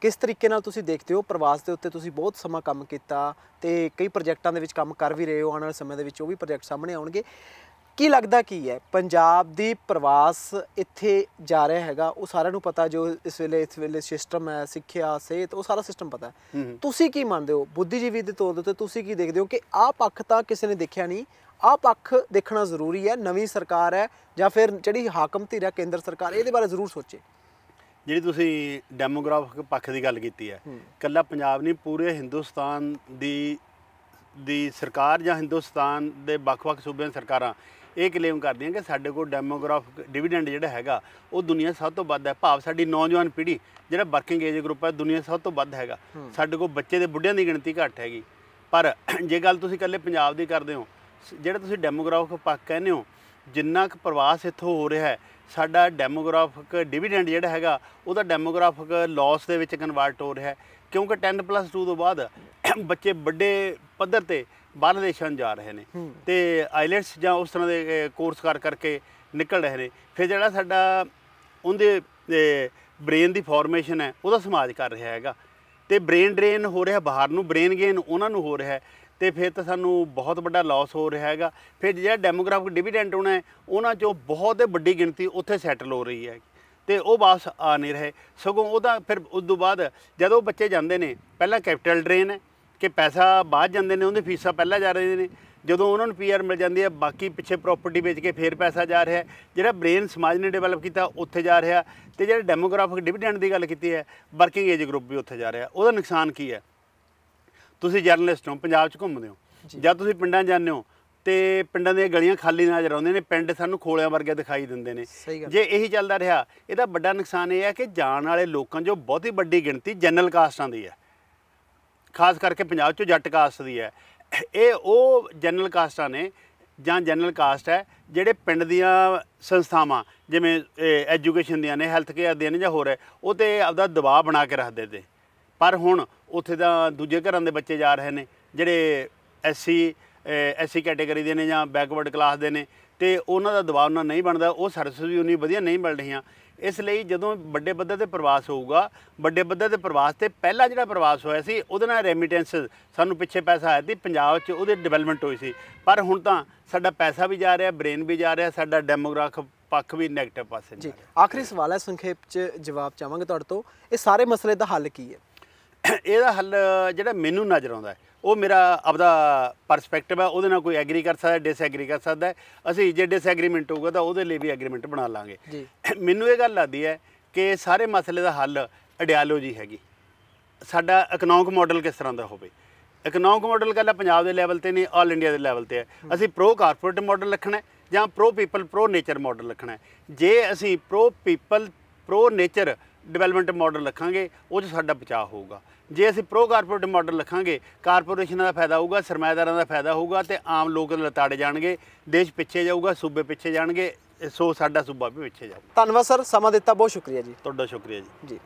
ਕਿਸ ਤਰੀਕੇ ਨਾਲ ਤੁਸੀਂ ਦੇਖਦੇ ਹੋ ਪ੍ਰਵਾਸ ਦੇ ਉੱਤੇ ਤੁਸੀਂ ਬਹੁਤ ਸਮਾਂ ਕੰਮ ਕੀਤਾ ਤੇ ਕਈ ਪ੍ਰੋਜੈਕਟਾਂ ਦੇ ਵਿੱਚ ਕੰਮ ਕਰ ਵੀ ਰਹੇ ਹੋ ਆਉਣ ਵਾਲੇ ਸਮੇਂ ਦੇ ਵਿੱਚ ਉਹ ਵੀ ਪ੍ਰੋਜੈਕਟ ਸਾਹਮਣੇ ਆਉਣਗੇ ਕੀ ਲੱਗਦਾ ਕੀ ਹੈ ਪੰਜਾਬ ਦੀ ਪ੍ਰਵਾਸ ਇੱਥੇ ਜਾ ਰਿਹਾ ਹੈਗਾ ਉਹ ਸਾਰਿਆਂ ਨੂੰ ਪਤਾ ਜੋ ਇਸ ਵੇਲੇ ਇਸ ਵੇਲੇ ਸਿਸਟਮ ਹੈ ਸਿੱਖਿਆ ਸਿਹਤ ਉਹ ਸਾਰਾ ਸਿਸਟਮ ਪਤਾ ਹੈ ਤੁਸੀਂ ਕੀ ਮੰਨਦੇ ਹੋ ਬੁੱਧੀਜੀਵੀ ਦੇ ਤੌਰ ਤੇ ਤੁਸੀਂ ਕੀ ਦੇਖਦੇ ਹੋ ਕਿ ਆਹ ਪੱਖ ਤਾਂ ਕਿਸੇ ਨੇ ਦੇਖਿਆ ਨਹੀਂ ਆਹ ਪੱਖ ਦੇਖਣਾ ਜ਼ਰੂਰੀ ਹੈ ਨਵੀਂ ਸਰਕਾਰ ਹੈ ਜਾਂ ਫਿਰ ਜਿਹੜੀ ਹਾਕਮ ਧਿਰ ਹੈ ਕੇਂਦਰ ਸਰਕਾਰ ਇਹਦੇ ਬਾਰੇ ਜ਼ਰੂਰ ਸੋਚੇ ਜਿਹੜੀ ਤੁਸੀਂ ਡੈਮੋਗ੍ਰਾਫਿਕ ਪੱਖ ਦੀ ਗੱਲ ਕੀਤੀ ਹੈ ਕੱਲਾ ਪੰਜਾਬ ਨਹੀਂ ਪੂਰੇ ਹਿੰਦੁਸਤਾਨ ਦੀ ਦੀ ਸਰਕਾਰ ਜਾਂ ਹਿੰਦੁਸਤਾਨ ਦੇ ਵੱਖ-ਵੱਖ ਸੂਬਿਆਂ ਸਰਕਾਰਾਂ ਇਹ ਕਲੇਮ ਆ ਕਿ ਸਾਡੇ ਕੋਲ ਡੈਮੋਗ੍ਰਾਫਿਕ ਡਿਵੀਡੈਂਡ ਜਿਹੜਾ ਹੈਗਾ ਉਹ ਦੁਨੀਆ ਸਭ ਤੋਂ ਵੱਧ ਹੈ ਭਾਵ ਸਾਡੀ ਨੌਜਵਾਨ ਪੀੜ੍ਹੀ ਜਿਹੜਾ ਵਰਕਿੰਗ ਏਜ ਗਰੁੱਪ ਹੈ ਦੁਨੀਆ ਸਭ ਤੋਂ ਵੱਧ ਹੈਗਾ ਸਾਡੇ ਕੋਲ ਬੱਚੇ ਦੇ ਬੁੱਢਿਆਂ ਦੀ ਗਿਣਤੀ ਘੱਟ ਹੈਗੀ ਪਰ ਜੇ ਗੱਲ ਤੁਸੀਂ ਇਕੱਲੇ ਪੰਜਾਬ ਦੀ ਕਰਦੇ ਹੋ ਜਿਹੜਾ ਤੁਸੀਂ ਡੈਮੋਗ੍ਰਾਫਿਕ ਪੱਕ ਕਹਿੰਦੇ ਹੋ ਜਿੰਨਾ ਕੁ ਪ੍ਰਵਾਸ ਇੱਥੋਂ ਹੋ ਰਿਹਾ ਹੈ ਸਾਡਾ ਡੈਮੋਗ੍ਰਾਫਿਕ ਡਿਵੀਡੈਂਡ ਜਿਹੜਾ ਹੈਗਾ ਉਹਦਾ ਡੈਮੋਗ੍ਰਾਫਿਕ ਲਾਸ ਦੇ ਵਿੱਚ ਕਨਵਰਟ ਹੋ ਰਿਹਾ ਹੈ ਕਿਉਂਕਿ 10+2 ਤੋਂ ਬਾਅਦ ਬੱਚੇ ਵੱਡੇ ਪੱਧਰ ਤੇ ਬਾਹਰ ਦੇਸ਼ਾਂ ਨੂੰ ਜਾ ਰਹੇ ਨੇ ਤੇ ਆਈਲੈਂਡਸ ਜਾਂ ਉਸ ਤਰ੍ਹਾਂ ਦੇ ਕੋਰਸ ਕਰ ਕਰਕੇ ਨਿਕਲ ਰਹੇ ਨੇ ਫਿਰ ਜਿਹੜਾ ਸਾਡਾ ਉਹਦੇ ਬ੍ਰੇਨ ਦੀ ਫਾਰਮੇਸ਼ਨ ਹੈ ਉਹਦਾ ਸਮਾਜ ਕਰ ਰਿਹਾ ਹੈਗਾ ਤੇ ਬ੍ਰੇਨ ਡਰੇਨ ਹੋ ਰਿਹਾ ਬਾਹਰ ਨੂੰ ਬ੍ਰੇਨ ਗੇਨ ਉਹਨਾਂ ਨੂੰ ਹੋ ਰਿਹਾ ਤੇ ਫਿਰ ਤਾਂ ਸਾਨੂੰ ਬਹੁਤ ਵੱਡਾ ਲਾਸ ਹੋ ਰਿਹਾ ਹੈਗਾ ਫਿਰ ਜਿਹੜਾ ਡੈਮੋਗ੍ਰਾਫਿਕ ਡਿਵੀਡੈਂਟ ਹੋਣਾ ਉਹਨਾਂ ਚੋਂ ਬਹੁਤ ਵੱਡੀ ਗਿਣਤੀ ਉੱਥੇ ਸੈਟਲ ਹੋ ਰਹੀ ਹੈ ਤੇ ਉਹ ਵਾਪਸ ਆ ਨਹੀਂ ਰਹੇ ਸਗੋਂ ਉਹਦਾ ਫਿਰ ਉਸ ਤੋਂ ਬਾਅਦ ਜਦੋਂ ਬੱਚੇ ਜਾਂਦੇ ਨੇ ਪਹਿਲਾਂ ਕੈਪੀਟਲ ਡਰੇਨ ਹੈ ਕਿ ਪੈਸਾ ਬਾਅਦ ਜਾਂਦੇ ਨੇ ਉਹਦੇ ਫੀਸਾਂ ਪਹਿਲਾਂ ਜਾ ਰਹੇ ਨੇ ਜਦੋਂ ਉਹਨਾਂ ਨੂੰ ਪੀਆਰ ਮਿਲ ਜਾਂਦੀ ਹੈ ਬਾਕੀ ਪਿੱਛੇ ਪ੍ਰਾਪਰਟੀ ਵੇਚ ਕੇ ਫੇਰ ਪੈਸਾ ਜਾ ਰਿਹਾ ਜਿਹੜਾ ਬ੍ਰੇਨ ਸਮਾਜ ਨੇ ਡਿਵੈਲਪ ਕੀਤਾ ਉੱਥੇ ਜਾ ਰਿਹਾ ਤੇ ਜਿਹੜਾ ਡੈਮੋਗ੍ਰਾਫਿਕ ਡਿਵੀਡੈਂਡ ਦੀ ਗੱਲ ਕੀਤੀ ਹੈ ਵਰਕਿੰਗ ਏਜ ਗਰੁੱਪ ਵੀ ਉੱਥੇ ਜਾ ਰਿਹਾ ਉਹਦਾ ਨੁਕਸਾਨ ਕੀ ਹੈ ਤੁਸੀਂ ਜਰਨਲਿਸਟ ਹੋ ਪੰਜਾਬ 'ਚ ਘੁੰਮਦੇ ਹੋ ਜਦ ਤੁਸੀਂ ਪਿੰਡਾਂ ਜਾਂਦੇ ਹੋ ਤੇ ਪਿੰਡਾਂ ਦੀਆਂ ਗਲੀਆਂ ਖਾਲੀ ਨਜ਼ਰ ਆਉਂਦੀਆਂ ਨੇ ਪਿੰਡ ਸਾਨੂੰ ਖੋਲਿਆਂ ਵਰਗੇ ਦਿਖਾਈ ਦਿੰਦੇ ਨੇ ਜੇ ਇਹੀ ਚੱਲਦਾ ਰਿਹਾ ਇਹਦਾ ਵੱਡਾ ਨੁਕਸਾਨ ਇਹ ਹੈ ਕਿ ਜਾਣ ਵਾਲੇ ਲੋਕਾਂ 'ਚੋਂ ਬਹੁਤੀ ਵੱਡੀ ਗਿਣਤੀ ਜਨਰਲ ਕਾਸਟਾਂ ਦੀ ਹੈ ਖਾਸ ਕਰਕੇ ਪੰਜਾਬ 'ਚ ਜੱਟ ਕਾਸਟ ਦੀ ਹੈ ਇਹ ਉਹ ਜਨਰਲ ਕਾਸਟਾਂ ਨੇ ਜਾਂ ਜਨਰਲ ਕਾਸਟ ਹੈ ਜਿਹੜੇ ਪਿੰਡ ਦੀਆਂ ਸੰਸਥਾਵਾਂ ਜਿਵੇਂ ਐਜੂਕੇਸ਼ਨ ਦੀਆਂ ਨੇ ਹੈਲਥ ਕੇਅਰ ਦੀਆਂ ਨੇ ਜਾਂ ਹੋਰ ਹੈ ਉਹ ਤੇ ਆਪਦਾ ਦਬਾਅ ਬਣਾ ਕੇ ਰੱਖਦੇ ਤੇ ਪਰ ਹੁਣ ਉੱਥੇ ਦਾ ਦੂਜੇ ਘਰਾਂ ਦੇ ਬੱਚੇ ਜਾ ਰਹੇ ਨੇ ਜਿਹੜੇ ਐਸਸੀ ਐਸਸੀ ਕੈਟਾਗਰੀ ਦੇ ਨੇ ਜਾਂ ਬੈਕਵਰਡ ਕਲਾਸ ਦੇ ਨੇ ਤੇ ਉਹਨਾਂ ਦਾ ਦਬਾਅ ਉਹਨਾਂ ਨਹੀਂ ਬਣਦਾ ਉਹ ਸਰਵਿਸ ਵੀ ਉਨੀ ਵਧੀਆ ਨਹੀਂ ਮਿਲ ਰਹੀਆਂ ਇਸ ਲਈ ਜਦੋਂ ਵੱਡੇ ਬੱਦਰ ਤੇ ਪ੍ਰਵਾਸ ਹੋਊਗਾ ਵੱਡੇ ਬੱਦਰ ਤੇ ਪ੍ਰਵਾਸ ਤੇ ਪਹਿਲਾ ਜਿਹੜਾ ਪ੍ਰਵਾਸ ਹੋਇਆ ਸੀ ਉਹਦੇ ਨਾਲ ਰੈਮਿਟੈਂਸ ਸਾਨੂੰ ਪਿੱਛੇ ਪੈਸਾ ਆਇਆ ਸੀ ਪੰਜਾਬ 'ਚ ਉਹਦੇ ਡਿਵੈਲਪਮੈਂਟ ਹੋਈ ਸੀ ਪਰ ਹੁਣ ਤਾਂ ਸਾਡਾ ਪੈਸਾ ਵੀ ਜਾ ਰਿਹਾ ਬ੍ਰੇਨ ਵੀ ਜਾ ਰਿਹਾ ਸਾਡਾ ਡੈਮੋਗ੍ਰਾਫਿਕ ਪੱਖ ਵੀ 네ਗੇਟਿਵ ਪਾਸੇ ਜੀ ਆਖਰੀ ਸਵਾਲ ਹੈ ਸੰਖੇਪ 'ਚ ਜਵਾਬ ਚਾਹਾਂਗੇ ਤੁਹਾਡੇ ਤੋਂ ਇਹ ਸਾਰੇ ਮਸਲੇ ਦਾ ਹੱਲ ਕੀ ਹੈ ਇਹਦਾ ਹੱਲ ਜਿਹੜਾ ਮੈਨੂੰ ਨਜ਼ਰ ਆਉਂਦਾ ਹੈ ਉਹ ਮੇਰਾ ਆਪਦਾ ਪਰਸਪੈਕਟਿਵ ਹੈ ਉਹਦੇ ਨਾਲ ਕੋਈ ਐਗਰੀ ਕਰ ਸਕਦਾ ਡਿਸਐਗਰੀ ਕਰ ਸਕਦਾ ਅਸੀਂ ਜੇ ਡਿਸਐਗਰੀਮੈਂਟ ਹੋਊਗਾ ਤਾਂ ਉਹਦੇ ਲਈ ਵੀ ਐਗਰੀਮੈਂਟ ਬਣਾ ਲਾਂਗੇ ਮੈਨੂੰ ਇਹ ਗੱਲ ਲੱਗਦੀ ਹੈ ਕਿ ਸਾਰੇ ਮਸਲੇ ਦਾ ਹੱਲ ਆਈਡੀਆਲੋਜੀ ਹੈਗੀ ਸਾਡਾ ਇਕਨੋਮਿਕ ਮਾਡਲ ਕਿਸ ਤਰ੍ਹਾਂ ਦਾ ਹੋਵੇ ਇਕਨੋਮਿਕ ਮਾਡਲ ਕਹਿੰਦਾ ਪੰਜਾਬ ਦੇ ਲੈਵਲ ਤੇ ਨਹੀਂ ਆਲ ਇੰਡੀਆ ਦੇ ਲੈਵਲ ਤੇ ਹੈ ਅਸੀਂ ਪ੍ਰੋ ਕਾਰਪੋਰੇਟ ਮਾਡਲ ਰੱਖਣਾ ਜਾਂ pro people pro nature model ਰੱਖਣਾ ਜੇ ਅਸੀਂ pro people pro nature development model ਰੱਖਾਂਗੇ ਉਹ 'ਚ ਸਾਡਾ ਬਚਾਅ ਹੋਊਗਾ ਜੇ ਅਸੀਂ ਪ੍ਰੋ ਕਾਰਪੋਰੇਟ ਮਾਡਲ ਲਖਾਂਗੇ ਕਾਰਪੋਰੇਸ਼ਨਾਂ ਦਾ ਫਾਇਦਾ ਹੋਊਗਾ ਸਰਮਾਇਦਾਰਾਂ ਦਾ ਫਾਇਦਾ ਹੋਊਗਾ ਤੇ ਆਮ ਲੋਕ ਲਤਾੜੇ ਜਾਣਗੇ ਦੇਸ਼ ਪਿੱਛੇ ਜਾਊਗਾ ਸੂਬੇ ਪਿੱਛੇ ਜਾਣਗੇ ਸੋ ਸਾਡਾ ਸੂਬਾ ਵੀ ਪਿੱਛੇ ਜਾਊਗਾ ਧੰਨਵਾਦ ਸਰ ਸਮਾਂ ਦਿੱਤਾ ਬਹੁਤ ਸ਼ੁਕਰੀਆ ਜੀ ਤੁਹਾਡਾ ਸ਼ੁਕਰੀਆ ਜੀ ਜੀ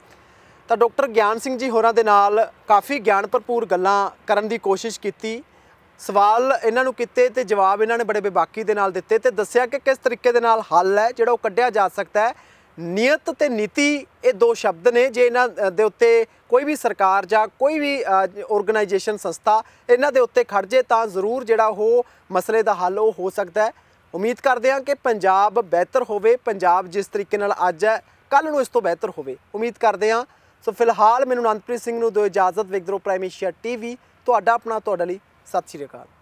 ਤਾਂ ਡਾਕਟਰ ਗਿਆਨ ਸਿੰਘ ਜੀ ਹੋਰਾਂ ਦੇ ਨਾਲ ਕਾਫੀ ਗਿਆਨ ਭਰਪੂਰ ਗੱਲਾਂ ਕਰਨ ਦੀ ਕੋਸ਼ਿਸ਼ ਕੀਤੀ ਸਵਾਲ ਇਹਨਾਂ ਨੂੰ ਕੀਤੇ ਤੇ ਜਵਾਬ ਇਹਨਾਂ ਨੇ ਬੜੇ ਬੇਬਾਕੀ ਦੇ ਨਾਲ ਦਿੱਤੇ ਤੇ ਦੱਸਿਆ ਕਿ ਕਿਸ ਤਰੀਕੇ ਦੇ ਨਾਲ ਹੱਲ ਹੈ ਜਿਹੜਾ ਉਹ ਕੱਢਿਆ ਜਾ ਸਕਦਾ ਹੈ ਨਿਯਤ ਤੇ ਨੀਤੀ ਇਹ ਦੋ ਸ਼ਬਦ ਨੇ ਜੇ ਇਹਨਾਂ ਦੇ ਉੱਤੇ ਕੋਈ ਵੀ ਸਰਕਾਰ ਜਾਂ ਕੋਈ ਵੀ ਆਰਗੇਨਾਈਜੇਸ਼ਨ ਸੰਸਥਾ ਇਹਨਾਂ ਦੇ ਉੱਤੇ ਖੜ ਜੇ ਤਾਂ ਜ਼ਰੂਰ ਜਿਹੜਾ ਉਹ ਮਸਲੇ ਦਾ ਹੱਲ ਉਹ ਹੋ ਸਕਦਾ ਹੈ ਉਮੀਦ ਕਰਦੇ ਹਾਂ ਕਿ ਪੰਜਾਬ ਬਿਹਤਰ ਹੋਵੇ ਪੰਜਾਬ ਜਿਸ ਤਰੀਕੇ ਨਾਲ ਅੱਜ ਹੈ ਕੱਲ ਨੂੰ ਇਸ ਤੋਂ ਬਿਹਤਰ ਹੋਵੇ ਉਮੀਦ ਕਰਦੇ ਹਾਂ ਸੋ ਫਿਲਹਾਲ ਮੈਨੂੰ ਅਨੰਤਪ੍ਰੀਤ ਸਿੰਘ ਨੂੰ ਦਿਓ ਇਜਾਜ਼ਤ ਵੇਖਦੇ ਰਹੋ ਪ੍ਰਾਈਮ ਏਸ਼ੀਆ ਟੀਵੀ ਤੁਹਾਡਾ ਆਪਣਾ ਤੁਹਾਡੇ ਲਈ ਸਤਿ ਸ਼੍ਰੀ ਅਕਾਲ